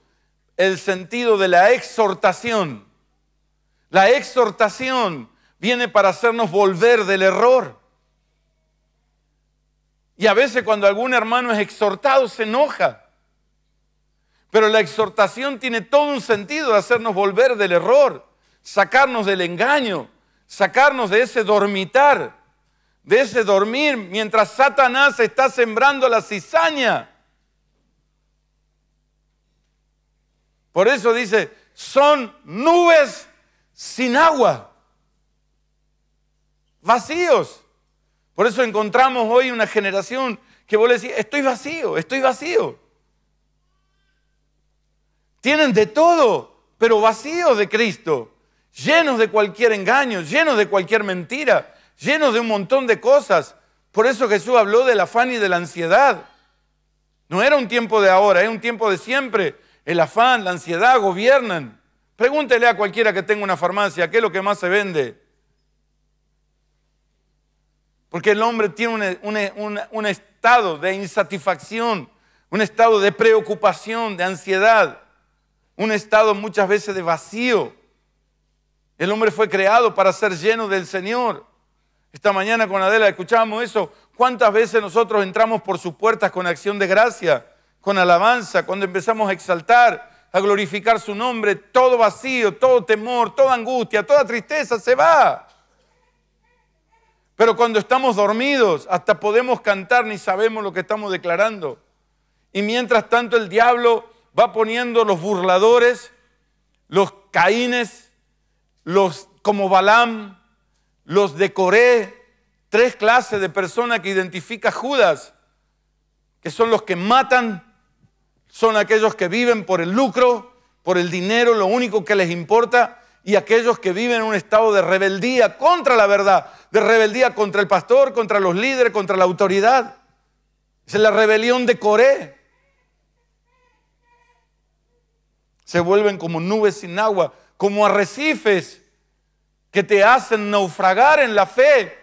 el sentido de la exhortación. La exhortación viene para hacernos volver del error. Y a veces cuando algún hermano es exhortado se enoja. Pero la exhortación tiene todo un sentido de hacernos volver del error, sacarnos del engaño, sacarnos de ese dormitar, de ese dormir mientras Satanás está sembrando la cizaña. Por eso dice, son nubes sin agua, vacíos. Por eso encontramos hoy una generación que vos le decís, estoy vacío, estoy vacío. Tienen de todo, pero vacío de Cristo, llenos de cualquier engaño, llenos de cualquier mentira, llenos de un montón de cosas. Por eso Jesús habló del afán y de la ansiedad. No era un tiempo de ahora, es un tiempo de siempre. El afán, la ansiedad gobiernan. Pregúntele a cualquiera que tenga una farmacia, ¿qué es lo que más se vende? Porque el hombre tiene un, estado de insatisfacción, un estado de preocupación, de ansiedad, un estado muchas veces de vacío. El hombre fue creado para ser lleno del Señor. Esta mañana con Adela escuchábamos eso. ¿Cuántas veces nosotros entramos por sus puertas con acción de gracia, con alabanza, cuando empezamos a exaltar, a glorificar su nombre? Todo vacío, todo temor, toda angustia, toda tristeza se va. Pero cuando estamos dormidos, hasta podemos cantar ni sabemos lo que estamos declarando. Y mientras tanto el diablo va poniendo los burladores, los caínes, los como Balam, los de Coré, tres clases de personas que identifica Judas, que son los que matan, son aquellos que viven por el lucro, por el dinero, lo único que les importa, y aquellos que viven en un estado de rebeldía contra la verdad, de rebeldía contra el pastor, contra los líderes, contra la autoridad. Es la rebelión de Coré. Se vuelven como nubes sin agua, como arrecifes que te hacen naufragar en la fe.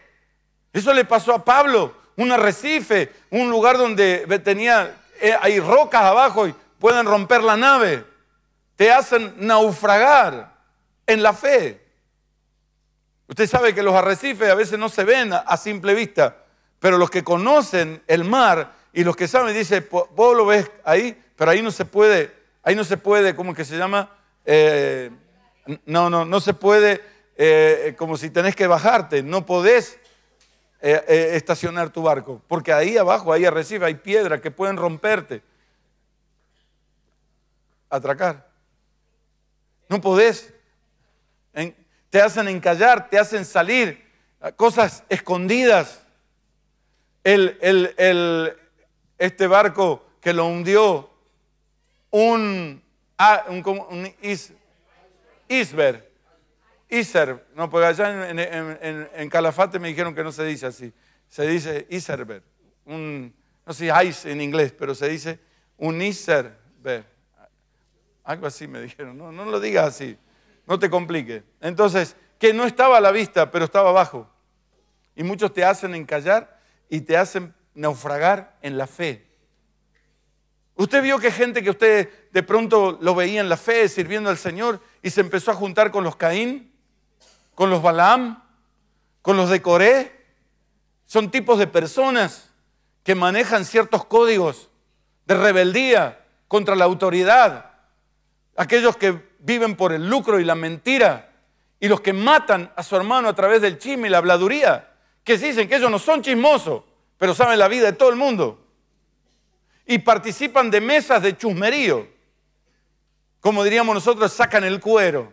Eso le pasó a Pablo, un arrecife, un lugar donde tenía, eh, hay rocas abajo y pueden romper la nave. Te hacen naufragar en la fe. Usted sabe que los arrecifes a veces no se ven a simple vista, pero los que conocen el mar y los que saben, dicen vos lo ves ahí, pero ahí no se puede, ahí no se puede, ¿cómo que se llama? Eh, no, no, no se puede, eh, eh, como si tenés que bajarte, no podés estacionar tu barco, porque ahí abajo, ahí arrecife, hay piedras que pueden romperte, atracar. No podés te hacen encallar, te hacen salir, ah, cosas escondidas. El, este barco que lo hundió, un, ah, un, un isber, iser, no, porque allá en, Calafate me dijeron que no se dice así, se dice iserber, un, no sé si ice en inglés, pero se dice un iserber, algo así me dijeron, no, no lo digas así, no te complique. Entonces, que no estaba a la vista, pero estaba abajo. Y muchos te hacen encallar y te hacen naufragar en la fe. Usted vio que gente que usted de pronto lo veía en la fe, sirviendo al Señor, y se empezó a juntar con los Caín, con los Balaam, con los de Coré. Son tipos de personas que manejan ciertos códigos de rebeldía contra la autoridad. Aquellos que viven por el lucro y la mentira, y los que matan a su hermano a través del chisme y la habladuría, que dicen que ellos no son chismosos, pero saben la vida de todo el mundo, y participan de mesas de chusmerío, como diríamos nosotros, sacan el cuero.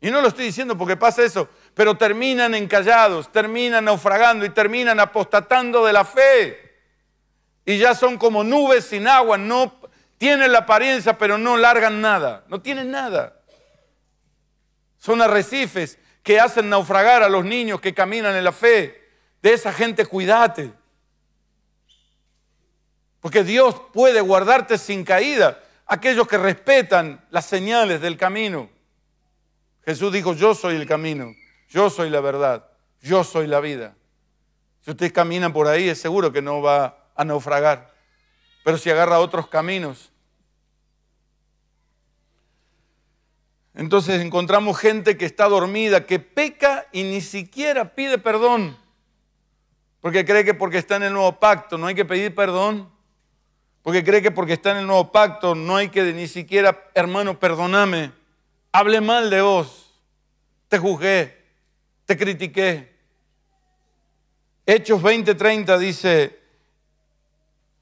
Y no lo estoy diciendo porque pasa eso, pero terminan encallados, terminan naufragando y terminan apostatando de la fe. Y ya son como nubes sin agua, no tienen la apariencia, pero no largan nada. No tienen nada. Son arrecifes que hacen naufragar a los niños que caminan en la fe. De esa gente cuídate. Porque Dios puede guardarte sin caída aquellos que respetan las señales del camino. Jesús dijo, yo soy el camino, yo soy la verdad, yo soy la vida. Si ustedes caminan por ahí es seguro que no va a naufragar. Pero si agarra otros caminos, Entonces encontramos gente que está dormida, que peca y ni siquiera pide perdón, porque cree que porque está en el nuevo pacto no hay que pedir perdón, porque cree que porque está en el nuevo pacto no hay que ni siquiera, hermano, perdóname, hable mal de vos, te juzgué, te critiqué. Hechos 20:30 dice,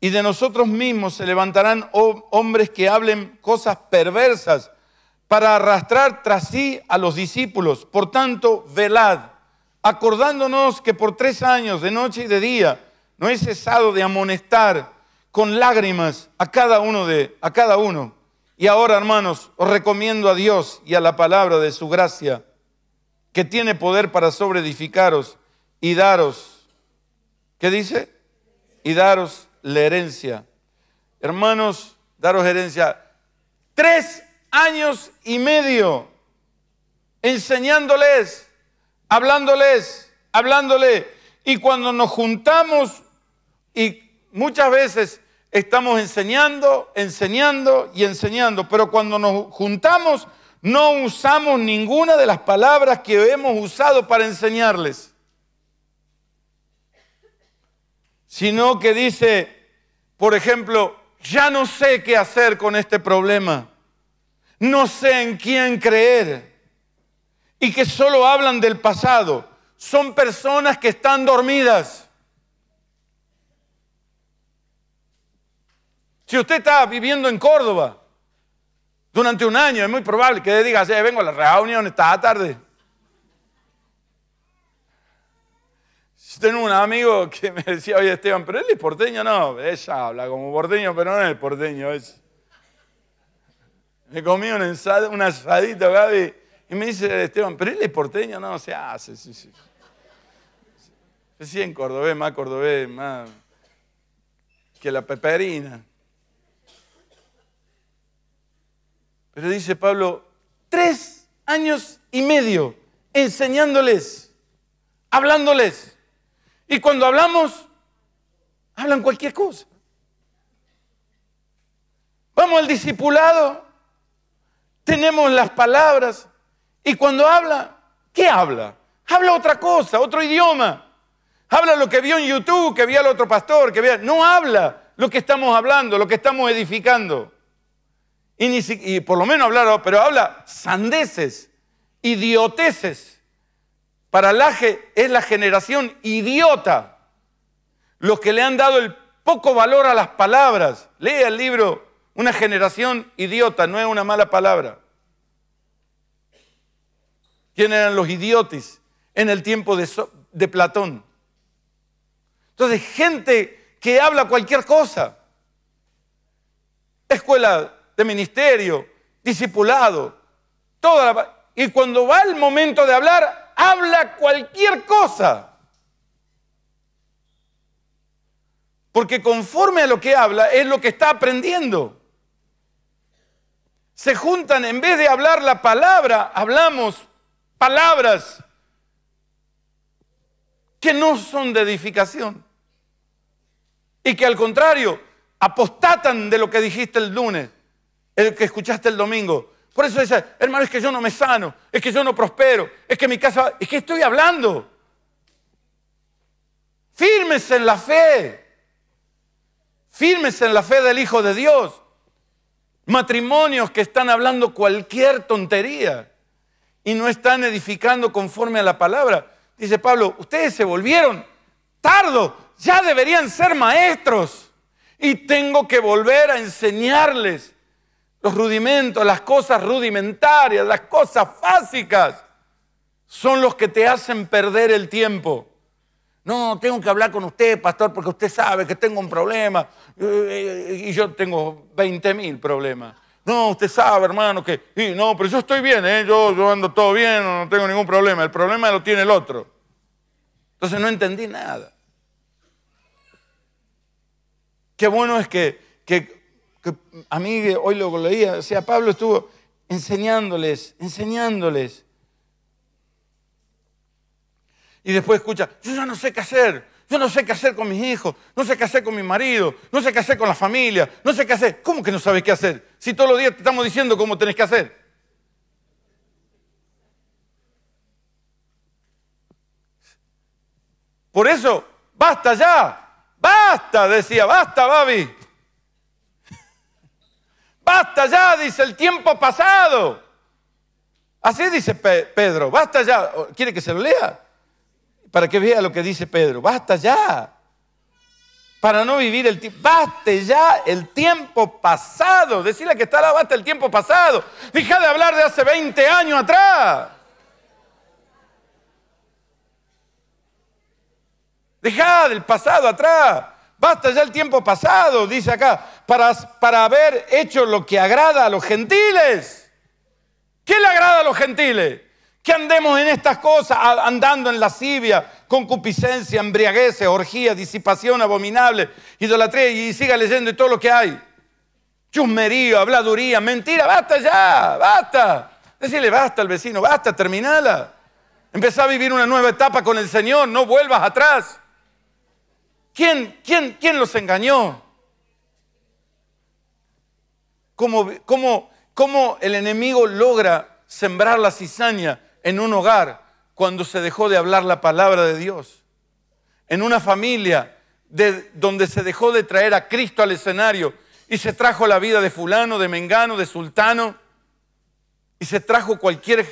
y de nosotros mismos se levantarán hombres que hablen cosas perversas para arrastrar tras sí a los discípulos. Por tanto, velad, acordándonos que por tres años, de noche y de día, no he cesado de amonestar con lágrimas a cada uno de a cada uno. Y ahora, hermanos, os recomiendo a Dios y a la palabra de su gracia, que tiene poder para sobreedificaros y daros. ¿Qué dice? Y daros la herencia. Hermanos, daros herencia. Tres años y medio enseñándoles, hablándoles, hablándole. Y cuando nos juntamos y muchas veces estamos enseñando, enseñando y enseñando, pero cuando nos juntamos no usamos ninguna de las palabras que hemos usado para enseñarles, sino que dice, por ejemplo, ya no sé qué hacer con este problema no sé en quién creer y que solo hablan del pasado. Son personas que están dormidas. Si usted está viviendo en Córdoba durante un año, es muy probable que le diga, vengo a la reunión esta tarde. Si Tengo un amigo que me decía, oye Esteban, pero él es porteño, no, ella habla como porteño, pero no es porteño, es me comí una, ensado, Gaby. Y me dice Esteban, pero él es porteño, no, se hace. Sí, sí. Sí, en cordobés, más cordobés, más que la peperina. Pero dice Pablo, tres años y medio enseñándoles, hablándoles. Y cuando hablamos, hablan cualquier cosa. Vamos al discipulado tenemos las palabras y cuando habla, ¿qué habla? Habla otra cosa, otro idioma. Habla lo que vio en YouTube, que vio al otro pastor, que vio... No habla lo que estamos hablando, lo que estamos edificando. Y, por lo menos hablar, pero habla sandeces, idioteces. Para Laje es la generación idiota. Los que le han dado el poco valor a las palabras. Lea el libro una generación idiota no es una mala palabra. ¿Quién eran los idiotes en el tiempo de, Platón? Entonces, gente que habla cualquier cosa. Escuela de ministerio, discipulado, toda la... Y cuando va el momento de hablar, habla cualquier cosa. Porque conforme a lo que habla es lo que está aprendiendo se juntan, en vez de hablar la palabra, hablamos palabras que no son de edificación. Y que al contrario, apostatan de lo que dijiste el lunes, el que escuchaste el domingo. Por eso dice, hermano, es que yo no me sano, es que yo no prospero, es que mi casa, es que estoy hablando. Firmes en la fe. Firmes en la fe del Hijo de Dios. Matrimonios que están hablando cualquier tontería y no están edificando conforme a la palabra. Dice Pablo, ustedes se volvieron tardo, ya deberían ser maestros y tengo que volver a enseñarles los rudimentos, las cosas rudimentarias, las cosas básicas. Son los que te hacen perder el tiempo. No, tengo que hablar con usted, pastor, porque usted sabe que tengo un problema eh, eh, y yo tengo 20.000 mil problemas. No, usted sabe, hermano, que... no, pero yo estoy bien, ¿eh? yo, ando todo bien, no tengo ningún problema. El problema lo tiene el otro. Entonces no entendí nada. Qué bueno es que, que, que a mí hoy lo leía, o sea, Pablo estuvo enseñándoles, enseñándoles y después escucha, yo ya no sé qué hacer, yo no sé qué hacer con mis hijos, no sé qué hacer con mi marido, no sé qué hacer con la familia, no sé qué hacer. ¿Cómo que no sabes qué hacer? Si todos los días te estamos diciendo cómo tenés que hacer. Por eso, basta ya, basta, decía, basta, Babi. Basta ya, dice el tiempo pasado. Así dice Pedro, basta ya. ¿Quiere que se lo lea? para que vea lo que dice Pedro, basta ya, para no vivir el tiempo, basta ya el tiempo pasado, decirle que está la basta el tiempo pasado, deja de hablar de hace 20 años atrás. Deja del pasado atrás. Basta ya el tiempo pasado, dice acá, para, para, haber hecho lo que agrada a los gentiles. ¿Qué le agrada a los gentiles? Que andemos en estas cosas, andando en lascivia, concupiscencia, embriaguez, orgía, disipación abominable, idolatría, y siga leyendo y todo lo que hay. Chusmería, habladuría, mentira, basta ya, basta. Decirle basta al vecino, basta, terminala. Empezá a vivir una nueva etapa con el Señor, no vuelvas atrás. ¿Quién, quién, quién los engañó? ¿Cómo, cómo, cómo el enemigo logra sembrar la cizaña en un hogar cuando se dejó de hablar la palabra de Dios, en una familia de, donde se dejó de traer a Cristo al escenario y se trajo la vida de fulano, de mengano, de sultano, y se trajo cualquier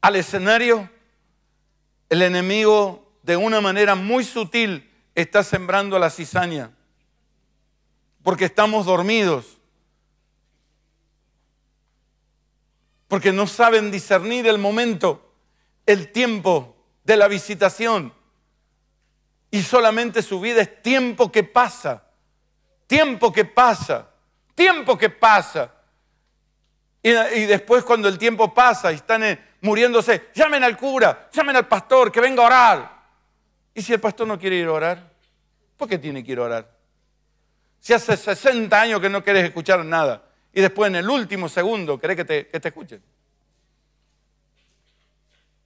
al escenario, el enemigo de una manera muy sutil está sembrando la cizaña, porque estamos dormidos porque no saben discernir el momento, el tiempo de la visitación. Y solamente su vida es tiempo que pasa, tiempo que pasa, tiempo que pasa. Y, después cuando el tiempo pasa y están eh, muriéndose, llamen al cura, llamen al pastor, que venga a orar. ¿Y si el pastor no quiere ir a orar? ¿Por qué tiene que ir a orar? Si hace 60 años que no quieres escuchar nada y después en el último segundo querés que te, que escuchen.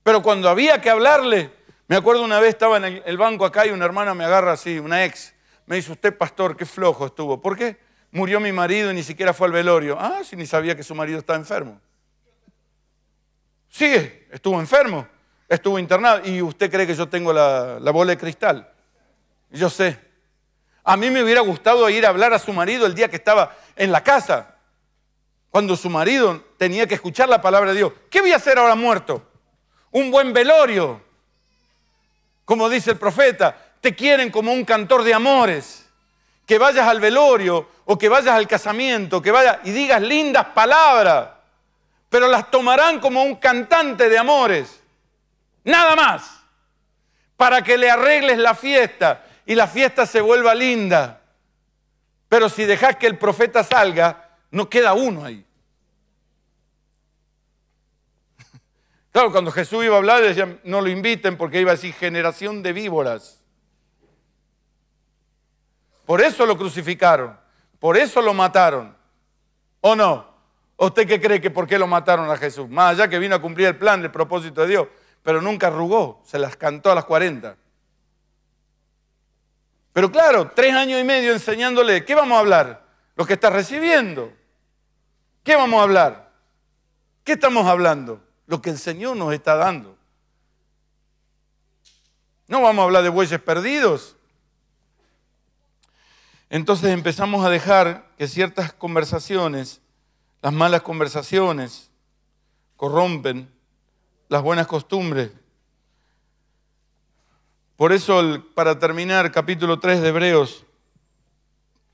Pero cuando había que hablarle, me acuerdo una vez estaba en el banco acá y una hermana me agarra así, una ex, me dice, usted pastor, qué flojo estuvo. ¿Por qué? Murió mi marido y ni siquiera fue al velorio. Ah, si ni sabía que su marido estaba enfermo. Sí, estuvo enfermo, estuvo internado. ¿Y usted cree que yo tengo la, la bola de cristal? Yo sé. A mí me hubiera gustado ir a hablar a su marido el día que estaba en la casa cuando su marido tenía que escuchar la palabra de Dios. ¿Qué voy a hacer ahora muerto? Un buen velorio. Como dice el profeta, te quieren como un cantor de amores. Que vayas al velorio o que vayas al casamiento, que vayas y digas lindas palabras, pero las tomarán como un cantante de amores. Nada más. Para que le arregles la fiesta y la fiesta se vuelva linda. Pero si dejas que el profeta salga, no queda uno ahí. Claro, cuando Jesús iba a hablar, decían, no lo inviten porque iba a decir generación de víboras. Por eso lo crucificaron, por eso lo mataron. ¿O no? ¿Usted qué cree que por qué lo mataron a Jesús? Más allá que vino a cumplir el plan, el propósito de Dios, pero nunca arrugó, se las cantó a las 40. Pero claro, tres años y medio enseñándole, ¿qué vamos a hablar? Lo que está recibiendo. ¿Qué vamos a hablar? ¿Qué estamos hablando? Lo que el Señor nos está dando. No vamos a hablar de bueyes perdidos. Entonces empezamos a dejar que ciertas conversaciones, las malas conversaciones, corrompen las buenas costumbres. Por eso, para terminar, capítulo 3 de Hebreos,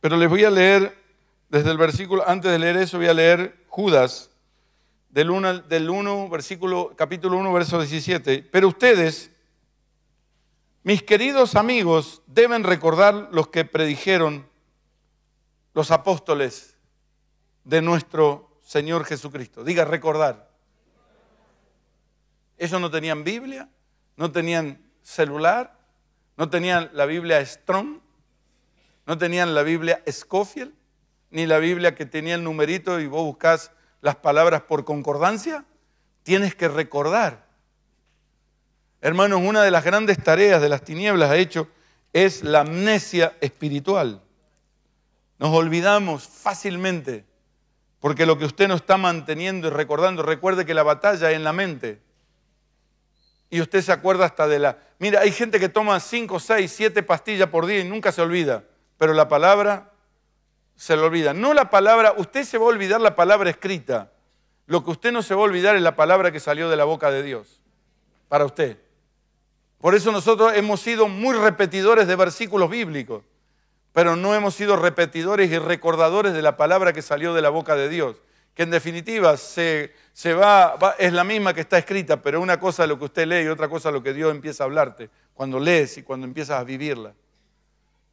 pero les voy a leer desde el versículo, antes de leer eso voy a leer Judas, del 1, del 1 versículo, capítulo 1, verso 17. Pero ustedes, mis queridos amigos, deben recordar los que predijeron los apóstoles de nuestro Señor Jesucristo. Diga, recordar. Ellos no tenían Biblia, no tenían celular, no tenían la Biblia Strong, no tenían la Biblia Scofield, ni la Biblia que tenía el numerito y vos buscás las palabras por concordancia, tienes que recordar. Hermanos, una de las grandes tareas de las tinieblas, ha hecho, es la amnesia espiritual. Nos olvidamos fácilmente, porque lo que usted no está manteniendo y recordando, recuerde que la batalla es en la mente. Y usted se acuerda hasta de la... Mira, hay gente que toma 5, 6, 7 pastillas por día y nunca se olvida, pero la palabra se le olvida. No la palabra, usted se va a olvidar la palabra escrita. Lo que usted no se va a olvidar es la palabra que salió de la boca de Dios, para usted. Por eso nosotros hemos sido muy repetidores de versículos bíblicos, pero no hemos sido repetidores y recordadores de la palabra que salió de la boca de Dios, que en definitiva se, va, es la misma que está escrita, pero una cosa es lo que usted lee y otra cosa es lo que Dios empieza a hablarte, cuando lees y cuando empiezas a vivirla.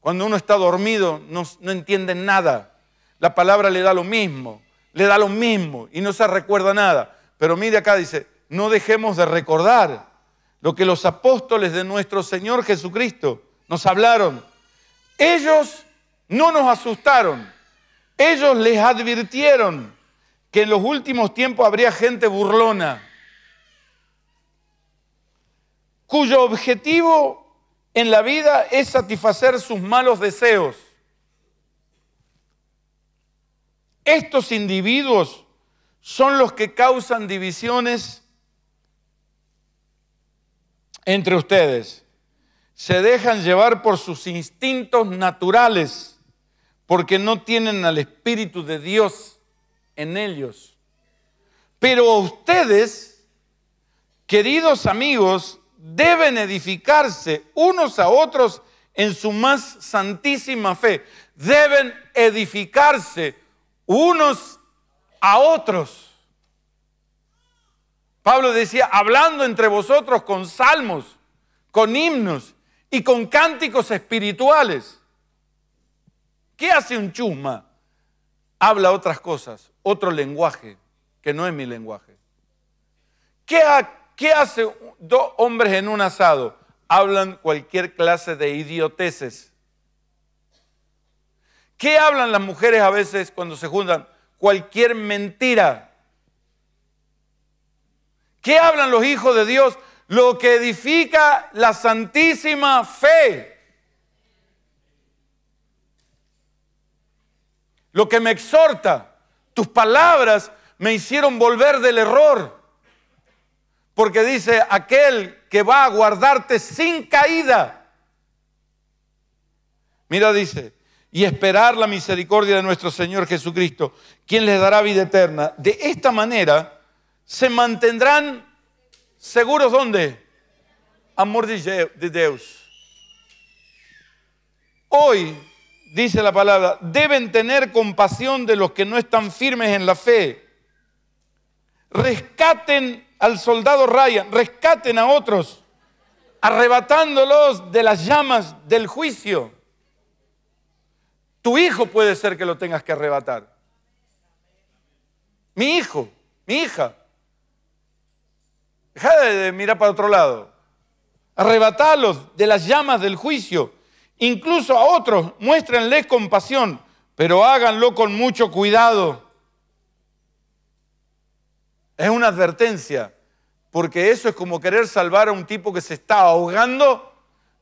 Cuando uno está dormido no, entiende nada. La palabra le da lo mismo, le da lo mismo y no se recuerda nada. Pero mire acá dice, no dejemos de recordar lo que los apóstoles de nuestro Señor Jesucristo nos hablaron. Ellos no nos asustaron, ellos les advirtieron que en los últimos tiempos habría gente burlona, cuyo objetivo en la vida es satisfacer sus malos deseos. Estos individuos son los que causan divisiones entre ustedes. Se dejan llevar por sus instintos naturales porque no tienen al Espíritu de Dios en ellos. Pero ustedes, queridos amigos, deben edificarse unos a otros en su más santísima fe. Deben edificarse unos a otros. Pablo decía, hablando entre vosotros con salmos, con himnos y con cánticos espirituales. ¿Qué hace un chuma? Habla otras cosas, otro lenguaje que no es mi lenguaje. ¿Qué, ¿qué hacen dos hombres en un asado? Hablan cualquier clase de idioteces. ¿Qué hablan las mujeres a veces cuando se juntan? Cualquier mentira. ¿Qué hablan los hijos de Dios? Lo que edifica la santísima fe. Lo que me exhorta, tus palabras me hicieron volver del error. Porque dice, aquel que va a guardarte sin caída. Mira, dice, y esperar la misericordia de nuestro Señor Jesucristo, quien les dará vida eterna. De esta manera se mantendrán seguros donde? Amor de Dios. Hoy, dice la palabra, deben tener compasión de los que no están firmes en la fe. Rescaten al soldado Ryan, rescaten a otros, arrebatándolos de las llamas del juicio. Tu hijo puede ser que lo tengas que arrebatar. Mi hijo, mi hija. Deja de mirar para otro lado. Arrebatalos de las llamas del juicio. Incluso a otros, muéstrenles compasión, pero háganlo con mucho cuidado. Es una advertencia, porque eso es como querer salvar a un tipo que se está ahogando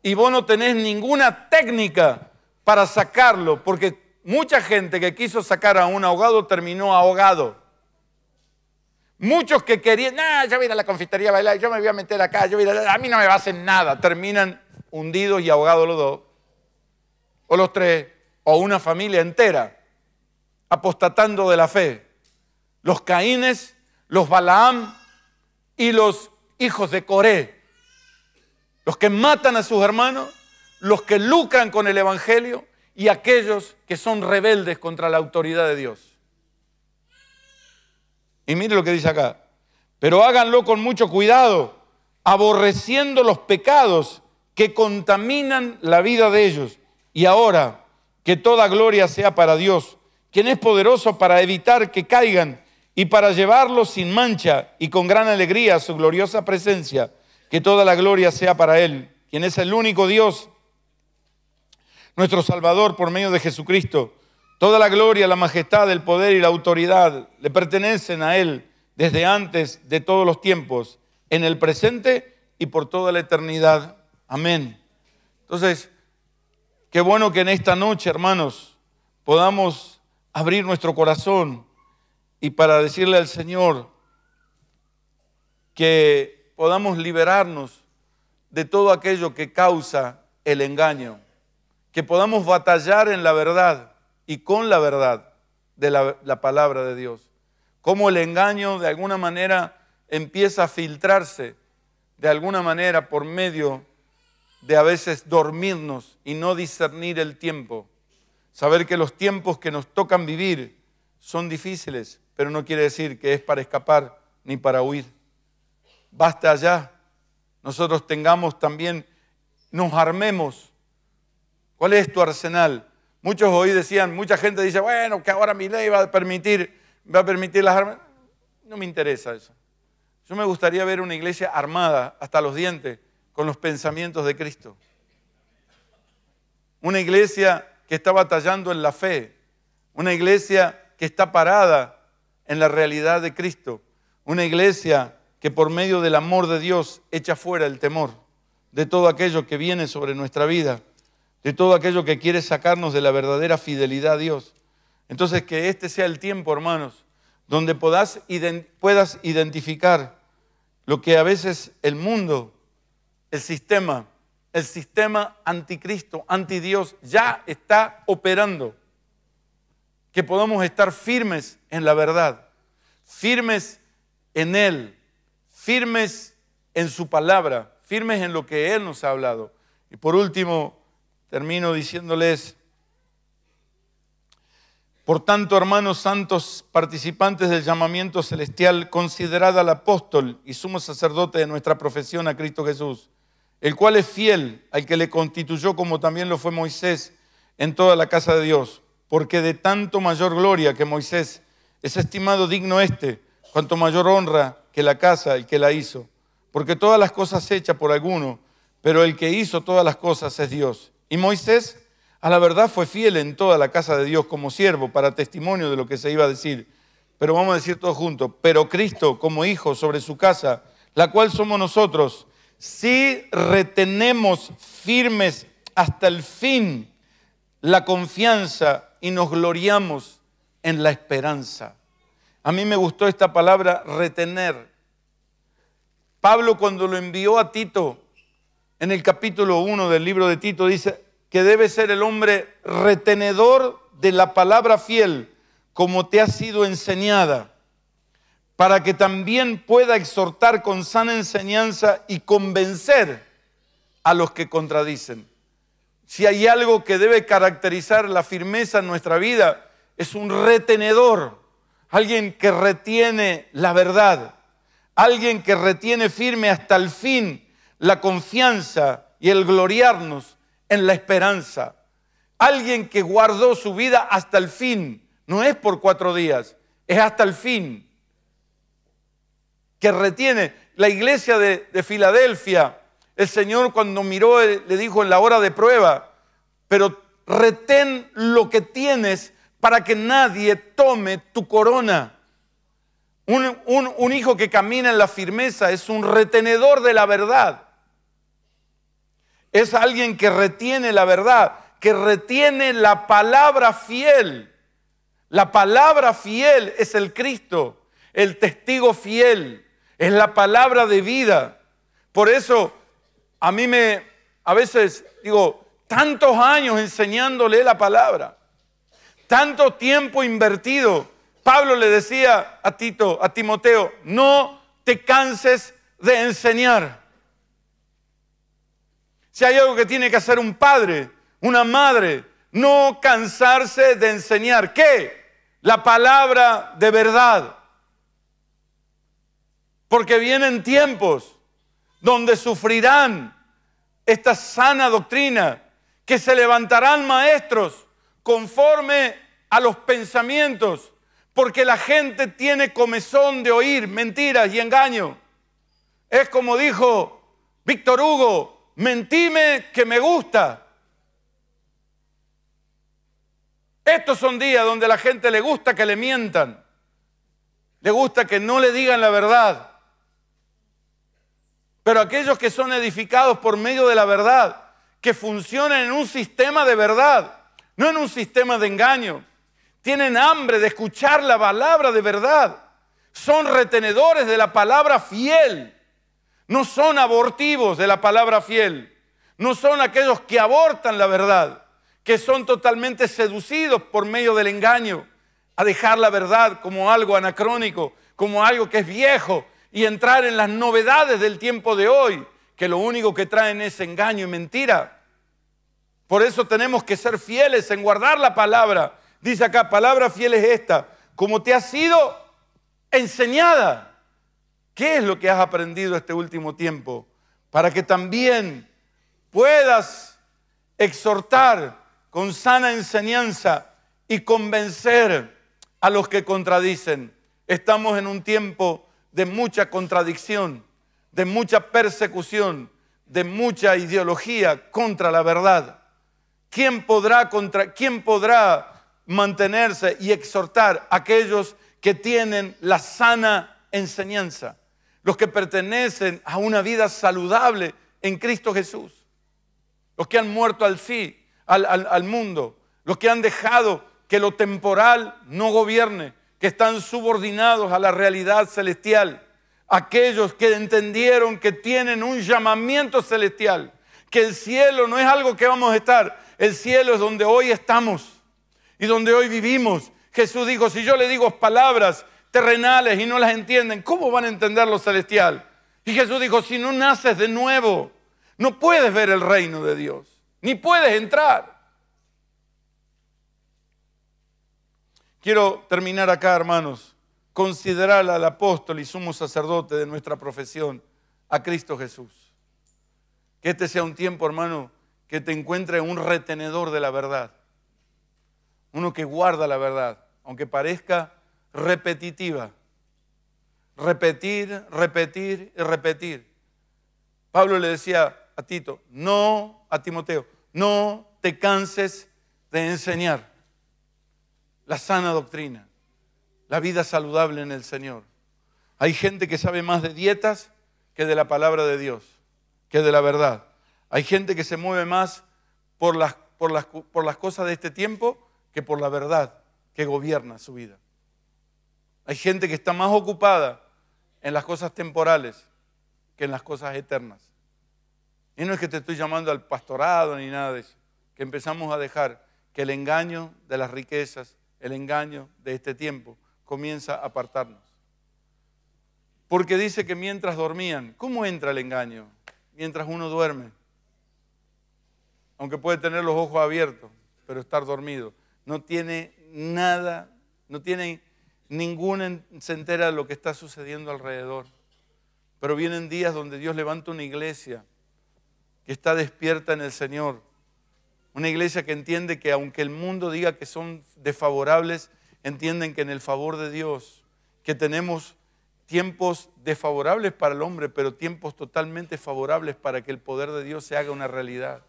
y vos no tenés ninguna técnica para sacarlo, porque mucha gente que quiso sacar a un ahogado terminó ahogado. Muchos que querían, nah, yo voy a ir a la confitería a bailar, yo me voy a meter acá, a, a mí no me va a hacer nada. Terminan hundidos y ahogados los dos, o los tres, o una familia entera, apostatando de la fe. Los caínes los Balaam y los hijos de Coré, los que matan a sus hermanos, los que lucran con el Evangelio y aquellos que son rebeldes contra la autoridad de Dios. Y mire lo que dice acá, pero háganlo con mucho cuidado, aborreciendo los pecados que contaminan la vida de ellos. Y ahora, que toda gloria sea para Dios, quien es poderoso para evitar que caigan y para llevarlo sin mancha y con gran alegría a su gloriosa presencia, que toda la gloria sea para Él, quien es el único Dios, nuestro Salvador por medio de Jesucristo. Toda la gloria, la majestad, el poder y la autoridad le pertenecen a Él desde antes de todos los tiempos, en el presente y por toda la eternidad. Amén. Entonces, qué bueno que en esta noche, hermanos, podamos abrir nuestro corazón y para decirle al Señor que podamos liberarnos de todo aquello que causa el engaño, que podamos batallar en la verdad y con la verdad de la, palabra de Dios, cómo el engaño de alguna manera empieza a filtrarse de alguna manera por medio de a veces dormirnos y no discernir el tiempo, saber que los tiempos que nos tocan vivir son difíciles, pero no quiere decir que es para escapar ni para huir. Basta allá. Nosotros tengamos también, nos armemos. ¿Cuál es tu arsenal? Muchos hoy decían, mucha gente dice, bueno, que ahora mi ley va a permitir, va a permitir las armas. No me interesa eso. Yo me gustaría ver una iglesia armada hasta los dientes con los pensamientos de Cristo. Una iglesia que está batallando en la fe. Una iglesia que está parada en la realidad de Cristo. Una iglesia que por medio del amor de Dios echa fuera el temor de todo aquello que viene sobre nuestra vida, de todo aquello que quiere sacarnos de la verdadera fidelidad a Dios. Entonces que este sea el tiempo, hermanos, donde puedas identificar lo que a veces el mundo, el sistema, el sistema anticristo, antidios, ya está operando que podamos estar firmes en la verdad, firmes en Él, firmes en su palabra, firmes en lo que Él nos ha hablado. Y por último, termino diciéndoles, por tanto, hermanos santos, participantes del llamamiento celestial, considerad al apóstol y sumo sacerdote de nuestra profesión a Cristo Jesús, el cual es fiel al que le constituyó como también lo fue Moisés en toda la casa de Dios porque de tanto mayor gloria que Moisés es estimado digno este, cuanto mayor honra que la casa el que la hizo, porque todas las cosas hechas por alguno, pero el que hizo todas las cosas es Dios. Y Moisés a la verdad fue fiel en toda la casa de Dios como siervo para testimonio de lo que se iba a decir. Pero vamos a decir todo juntos, pero Cristo como hijo sobre su casa, la cual somos nosotros, si retenemos firmes hasta el fin la confianza y nos gloriamos en la esperanza. A mí me gustó esta palabra retener. Pablo cuando lo envió a Tito, en el capítulo 1 del libro de Tito, dice que debe ser el hombre retenedor de la palabra fiel, como te ha sido enseñada, para que también pueda exhortar con sana enseñanza y convencer a los que contradicen si hay algo que debe caracterizar la firmeza en nuestra vida, es un retenedor, alguien que retiene la verdad, alguien que retiene firme hasta el fin la confianza y el gloriarnos en la esperanza, alguien que guardó su vida hasta el fin, no es por cuatro días, es hasta el fin, que retiene la iglesia de, Filadelfia el Señor cuando miró eh, le dijo en la hora de prueba, pero retén lo que tienes para que nadie tome tu corona. Un, un, hijo que camina en la firmeza es un retenedor de la verdad. Es alguien que retiene la verdad, que retiene la palabra fiel. La palabra fiel es el Cristo, el testigo fiel, es la palabra de vida. Por eso a mí me, a veces digo, tantos años enseñándole la palabra, tanto tiempo invertido. Pablo le decía a Tito, a Timoteo, no te canses de enseñar. Si hay algo que tiene que hacer un padre, una madre, no cansarse de enseñar. ¿Qué? La palabra de verdad. Porque vienen tiempos donde sufrirán esta sana doctrina, que se levantarán maestros conforme a los pensamientos, porque la gente tiene comezón de oír mentiras y engaño. Es como dijo Víctor Hugo, mentime que me gusta. Estos son días donde la gente le gusta que le mientan, le gusta que no le digan la verdad. Pero aquellos que son edificados por medio de la verdad, que funcionan en un sistema de verdad, no en un sistema de engaño, tienen hambre de escuchar la palabra de verdad, son retenedores de la palabra fiel, no son abortivos de la palabra fiel, no son aquellos que abortan la verdad, que son totalmente seducidos por medio del engaño a dejar la verdad como algo anacrónico, como algo que es viejo, y entrar en las novedades del tiempo de hoy, que lo único que traen es engaño y mentira. Por eso tenemos que ser fieles en guardar la palabra. Dice acá, palabra fiel es esta, como te ha sido enseñada. ¿Qué es lo que has aprendido este último tiempo? Para que también puedas exhortar con sana enseñanza y convencer a los que contradicen. Estamos en un tiempo de mucha contradicción, de mucha persecución, de mucha ideología contra la verdad. ¿Quién podrá, contra, quién podrá mantenerse y exhortar a aquellos que tienen la sana enseñanza? Los que pertenecen a una vida saludable en Cristo Jesús. Los que han muerto al sí, al, al mundo. Los que han dejado que lo temporal no gobierne, que están subordinados a la realidad celestial, aquellos que entendieron que tienen un llamamiento celestial, que el cielo no es algo que vamos a estar, el cielo es donde hoy estamos y donde hoy vivimos. Jesús dijo, si yo le digo palabras terrenales y no las entienden, ¿cómo van a entender lo celestial? Y Jesús dijo, si no naces de nuevo, no puedes ver el reino de Dios, ni puedes entrar. Quiero terminar acá, hermanos. Considerar al apóstol y sumo sacerdote de nuestra profesión, a Cristo Jesús. Que este sea un tiempo, hermano, que te encuentre un retenedor de la verdad. Uno que guarda la verdad, aunque parezca repetitiva. Repetir, repetir y repetir. Pablo le decía a Tito, no, a Timoteo, no te canses de enseñar la sana doctrina, la vida saludable en el Señor. Hay gente que sabe más de dietas que de la palabra de Dios, que de la verdad. Hay gente que se mueve más por las, las, por las cosas de este tiempo que por la verdad que gobierna su vida. Hay gente que está más ocupada en las cosas temporales que en las cosas eternas. Y no es que te estoy llamando al pastorado ni nada de eso, que empezamos a dejar que el engaño de las riquezas, el engaño de este tiempo comienza a apartarnos. Porque dice que mientras dormían, ¿cómo entra el engaño? Mientras uno duerme. Aunque puede tener los ojos abiertos, pero estar dormido. No tiene nada, no tiene ninguna se entera de lo que está sucediendo alrededor. Pero vienen días donde Dios levanta una iglesia que está despierta en el Señor, una iglesia que entiende que aunque el mundo diga que son desfavorables, entienden que en el favor de Dios, que tenemos tiempos desfavorables para el hombre, pero tiempos totalmente favorables para que el poder de Dios se haga una realidad.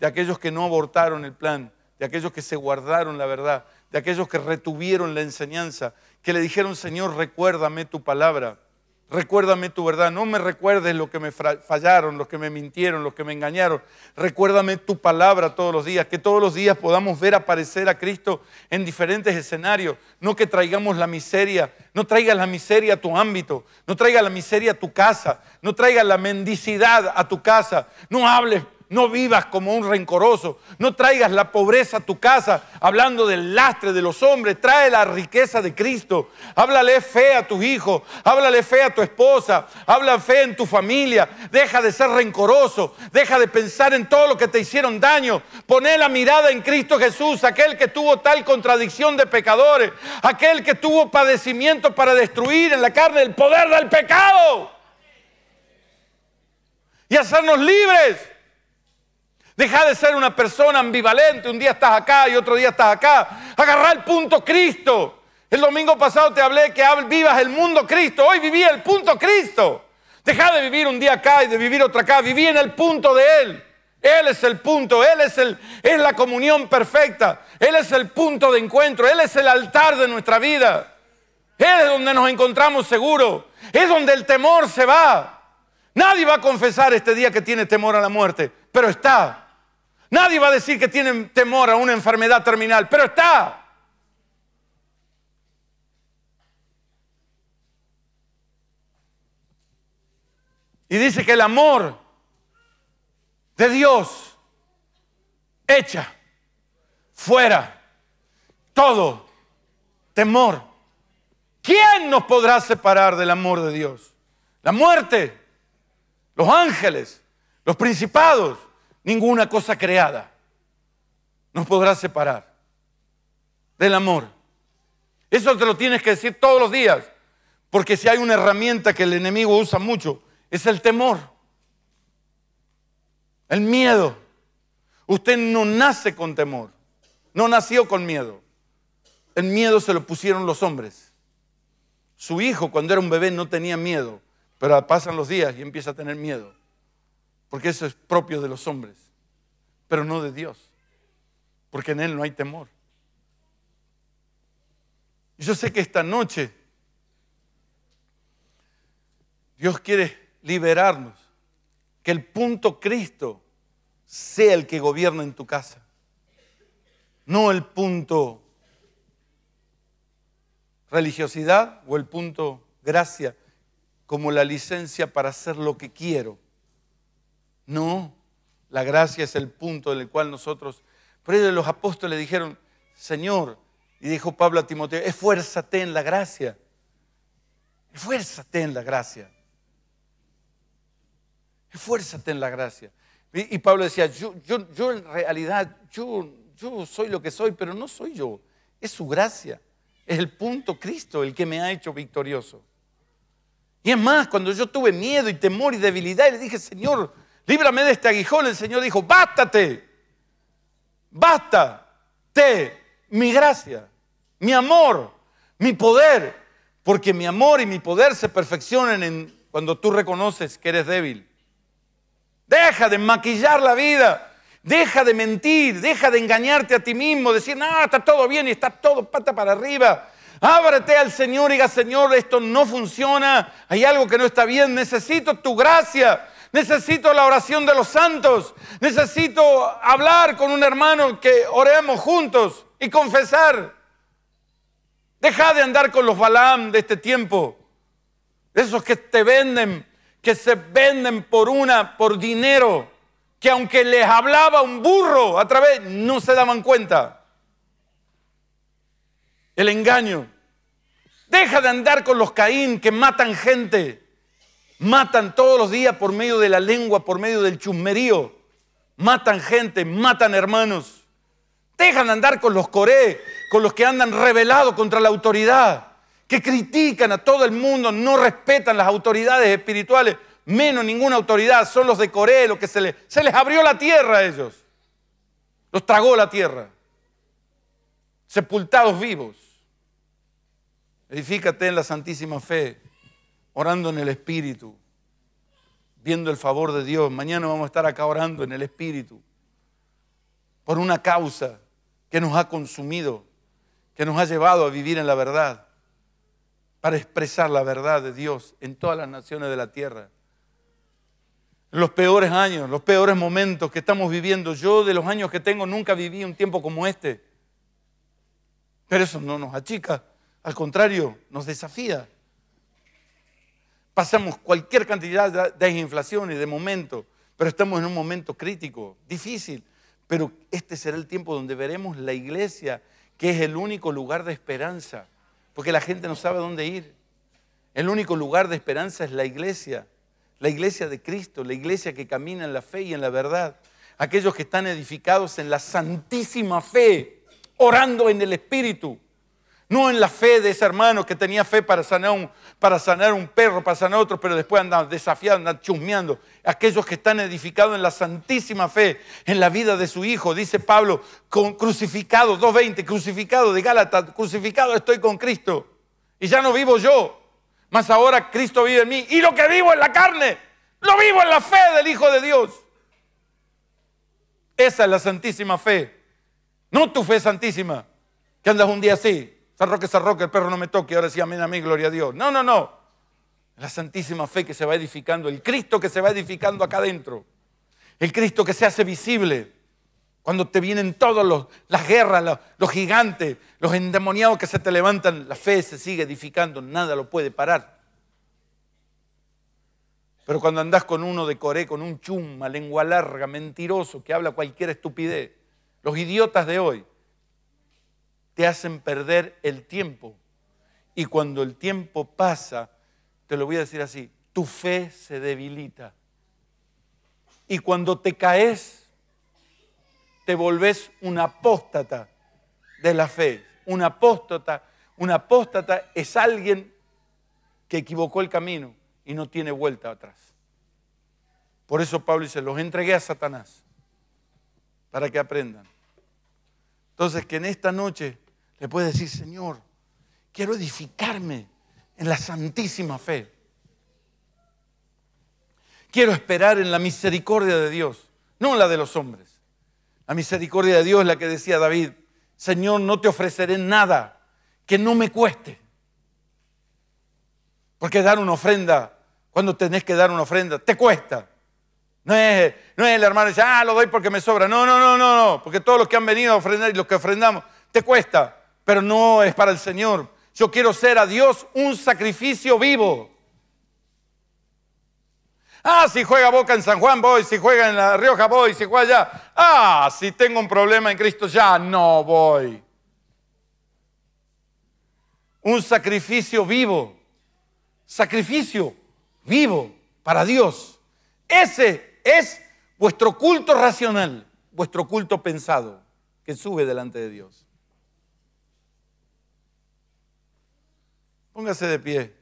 De aquellos que no abortaron el plan, de aquellos que se guardaron la verdad, de aquellos que retuvieron la enseñanza, que le dijeron, Señor, recuérdame tu palabra. Recuérdame tu verdad. No me recuerdes lo que me fallaron, los que me mintieron, los que me engañaron. Recuérdame tu palabra todos los días. Que todos los días podamos ver aparecer a Cristo en diferentes escenarios. No que traigamos la miseria. No traigas la miseria a tu ámbito. No traigas la miseria a tu casa. No traigas la mendicidad a tu casa. No hables no vivas como un rencoroso. No traigas la pobreza a tu casa, hablando del lastre de los hombres. Trae la riqueza de Cristo. Háblale fe a tus hijos. Háblale fe a tu esposa. Habla fe en tu familia. Deja de ser rencoroso. Deja de pensar en todo lo que te hicieron daño. Poné la mirada en Cristo Jesús, aquel que tuvo tal contradicción de pecadores. Aquel que tuvo padecimiento para destruir en la carne el poder del pecado. Y hacernos libres. Deja de ser una persona ambivalente, un día estás acá y otro día estás acá. Agarra el punto Cristo. El domingo pasado te hablé que vivas el mundo Cristo, hoy viví el punto Cristo. Deja de vivir un día acá y de vivir otro acá, viví en el punto de Él. Él es el punto, Él es, el, es la comunión perfecta, Él es el punto de encuentro, Él es el altar de nuestra vida. Él es donde nos encontramos seguros, es donde el temor se va. Nadie va a confesar este día que tiene temor a la muerte, pero está. Nadie va a decir que tienen temor a una enfermedad terminal, pero está. Y dice que el amor de Dios echa fuera todo temor. ¿Quién nos podrá separar del amor de Dios? La muerte, los ángeles, los principados, Ninguna cosa creada nos podrá separar del amor. Eso te lo tienes que decir todos los días, porque si hay una herramienta que el enemigo usa mucho, es el temor, el miedo. Usted no nace con temor, no nació con miedo. El miedo se lo pusieron los hombres. Su hijo cuando era un bebé no tenía miedo, pero pasan los días y empieza a tener miedo porque eso es propio de los hombres, pero no de Dios, porque en Él no hay temor. Yo sé que esta noche Dios quiere liberarnos, que el punto Cristo sea el que gobierna en tu casa, no el punto religiosidad o el punto gracia como la licencia para hacer lo que quiero no, la gracia es el punto en el cual nosotros... Por ello los apóstoles dijeron, Señor, y dijo Pablo a Timoteo, esfuérzate en la gracia. Esfuérzate en la gracia. Esfuérzate en la gracia. Y, Pablo decía, yo, en realidad, yo, yo soy lo que soy, pero no soy yo. Es su gracia. Es el punto Cristo el que me ha hecho victorioso. Y es más, cuando yo tuve miedo y temor y debilidad, le dije, Señor, líbrame de este aguijón. El Señor dijo, bástate, bástate mi gracia, mi amor, mi poder, porque mi amor y mi poder se perfeccionan cuando tú reconoces que eres débil. Deja de maquillar la vida. Deja de mentir, deja de engañarte a ti mismo, decir, no, está todo bien y está todo pata para arriba. Ábrete al Señor y diga, Señor, esto no funciona, hay algo que no está bien, necesito tu gracia, necesito la oración de los santos, necesito hablar con un hermano que oremos juntos y confesar. Deja de andar con los Balaam de este tiempo, esos que te venden, que se venden por una, por dinero, que aunque les hablaba un burro a través, no se daban cuenta. El engaño. Deja de andar con los Caín que matan gente. Matan todos los días por medio de la lengua, por medio del chusmerío. Matan gente, matan hermanos. Dejan andar con los coré, con los que andan rebelados contra la autoridad, que critican a todo el mundo, no respetan las autoridades espirituales, menos ninguna autoridad, son los de Coré, los que se se les abrió la tierra a ellos. Los tragó la tierra. Sepultados vivos. Edifícate en la santísima fe orando en el Espíritu, viendo el favor de Dios. Mañana vamos a estar acá orando en el Espíritu por una causa que nos ha consumido, que nos ha llevado a vivir en la verdad, para expresar la verdad de Dios en todas las naciones de la tierra. En los peores años, los peores momentos que estamos viviendo, yo de los años que tengo nunca viví un tiempo como este. Pero eso no nos achica, al contrario, nos desafía. Pasamos cualquier cantidad de inflación y de momento, pero estamos en un momento crítico, difícil. Pero este será el tiempo donde veremos la iglesia, que es el único lugar de esperanza, porque la gente no sabe dónde ir. El único lugar de esperanza es la iglesia, la iglesia de Cristo, la iglesia que camina en la fe y en la verdad. Aquellos que están edificados en la santísima fe, orando en el Espíritu no en la fe de ese hermano que tenía fe para sanar un, para sanar un perro, para sanar otro, pero después anda desafiando, anda chusmeando. Aquellos que están edificados en la santísima fe, en la vida de su hijo, dice Pablo, con crucificado, 2.20, crucificado de Gálatas, crucificado estoy con Cristo. Y ya no vivo yo, mas ahora Cristo vive en mí. Y lo que vivo en la carne, lo vivo en la fe del Hijo de Dios. Esa es la santísima fe. No tu fe santísima, que andas un día así, San Roque, el perro no me toque, ahora sí, amén, mí, gloria a Dios. No, no, no. La santísima fe que se va edificando, el Cristo que se va edificando acá adentro, el Cristo que se hace visible. Cuando te vienen todas las guerras, los, gigantes, los endemoniados que se te levantan, la fe se sigue edificando, nada lo puede parar. Pero cuando andás con uno de Coré, con un chumma, lengua larga, mentiroso, que habla cualquier estupidez, los idiotas de hoy, te hacen perder el tiempo. Y cuando el tiempo pasa, te lo voy a decir así, tu fe se debilita. Y cuando te caes, te volvés un apóstata de la fe. Un apóstata, un apóstata es alguien que equivocó el camino y no tiene vuelta atrás. Por eso Pablo dice, los entregué a Satanás para que aprendan. Entonces, que en esta noche le puede decir, Señor, quiero edificarme en la santísima fe. Quiero esperar en la misericordia de Dios, no en la de los hombres. La misericordia de Dios es la que decía David, Señor, no te ofreceré nada que no me cueste. Porque dar una ofrenda, cuando tenés que dar una ofrenda, te cuesta. No es, no es el hermano que dice, ah, lo doy porque me sobra. No, no, no, no, no. Porque todos los que han venido a ofrendar y los que ofrendamos, te cuesta pero no es para el Señor. Yo quiero ser a Dios un sacrificio vivo. Ah, si juega Boca en San Juan, voy. Si juega en La Rioja, voy. Si juega allá. Ah, si tengo un problema en Cristo, ya no voy. Un sacrificio vivo. Sacrificio vivo para Dios. Ese es vuestro culto racional, vuestro culto pensado, que sube delante de Dios. Póngase de pie.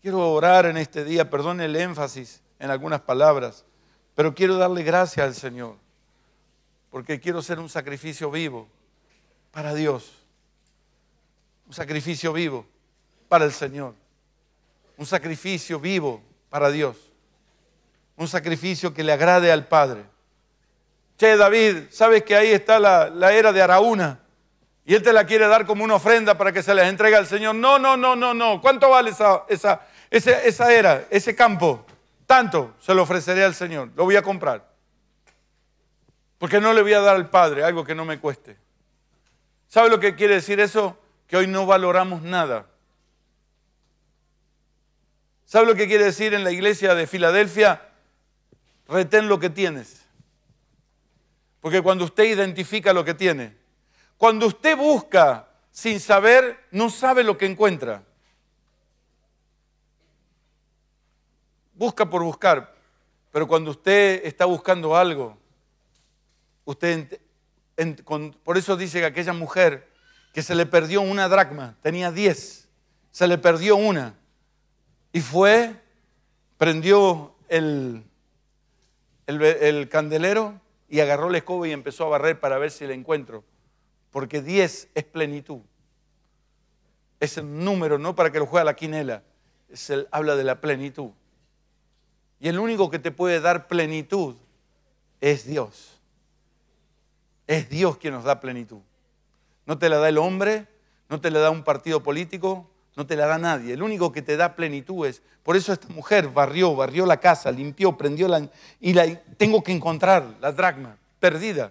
Quiero orar en este día, perdone el énfasis en algunas palabras, pero quiero darle gracias al Señor, porque quiero ser un sacrificio vivo para Dios, un sacrificio vivo para el Señor, un sacrificio vivo para Dios, un sacrificio que le agrade al Padre. Che, David, ¿sabes que ahí está la, la era de Araúna? y Él te la quiere dar como una ofrenda para que se la entregue al Señor. No, no, no, no, no. ¿Cuánto vale esa, esa, esa era, ese campo? Tanto se lo ofreceré al Señor. Lo voy a comprar. Porque no le voy a dar al Padre algo que no me cueste. ¿Sabe lo que quiere decir eso? Que hoy no valoramos nada. ¿Sabe lo que quiere decir en la iglesia de Filadelfia? Retén lo que tienes. Porque cuando usted identifica lo que tiene, cuando usted busca sin saber, no sabe lo que encuentra. Busca por buscar, pero cuando usted está buscando algo, usted por eso dice que aquella mujer que se le perdió una dracma, tenía diez, se le perdió una, y fue, prendió el, el, el candelero y agarró la escoba y empezó a barrer para ver si la encuentro porque 10 es plenitud. Es el número, no para que lo juegue a la quinela, es el, habla de la plenitud. Y el único que te puede dar plenitud es Dios. Es Dios quien nos da plenitud. No te la da el hombre, no te la da un partido político, no te la da nadie. El único que te da plenitud es. Por eso esta mujer barrió, barrió la casa, limpió, prendió la. Y la, tengo que encontrar la dracma perdida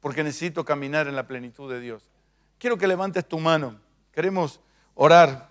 porque necesito caminar en la plenitud de Dios. Quiero que levantes tu mano. Queremos orar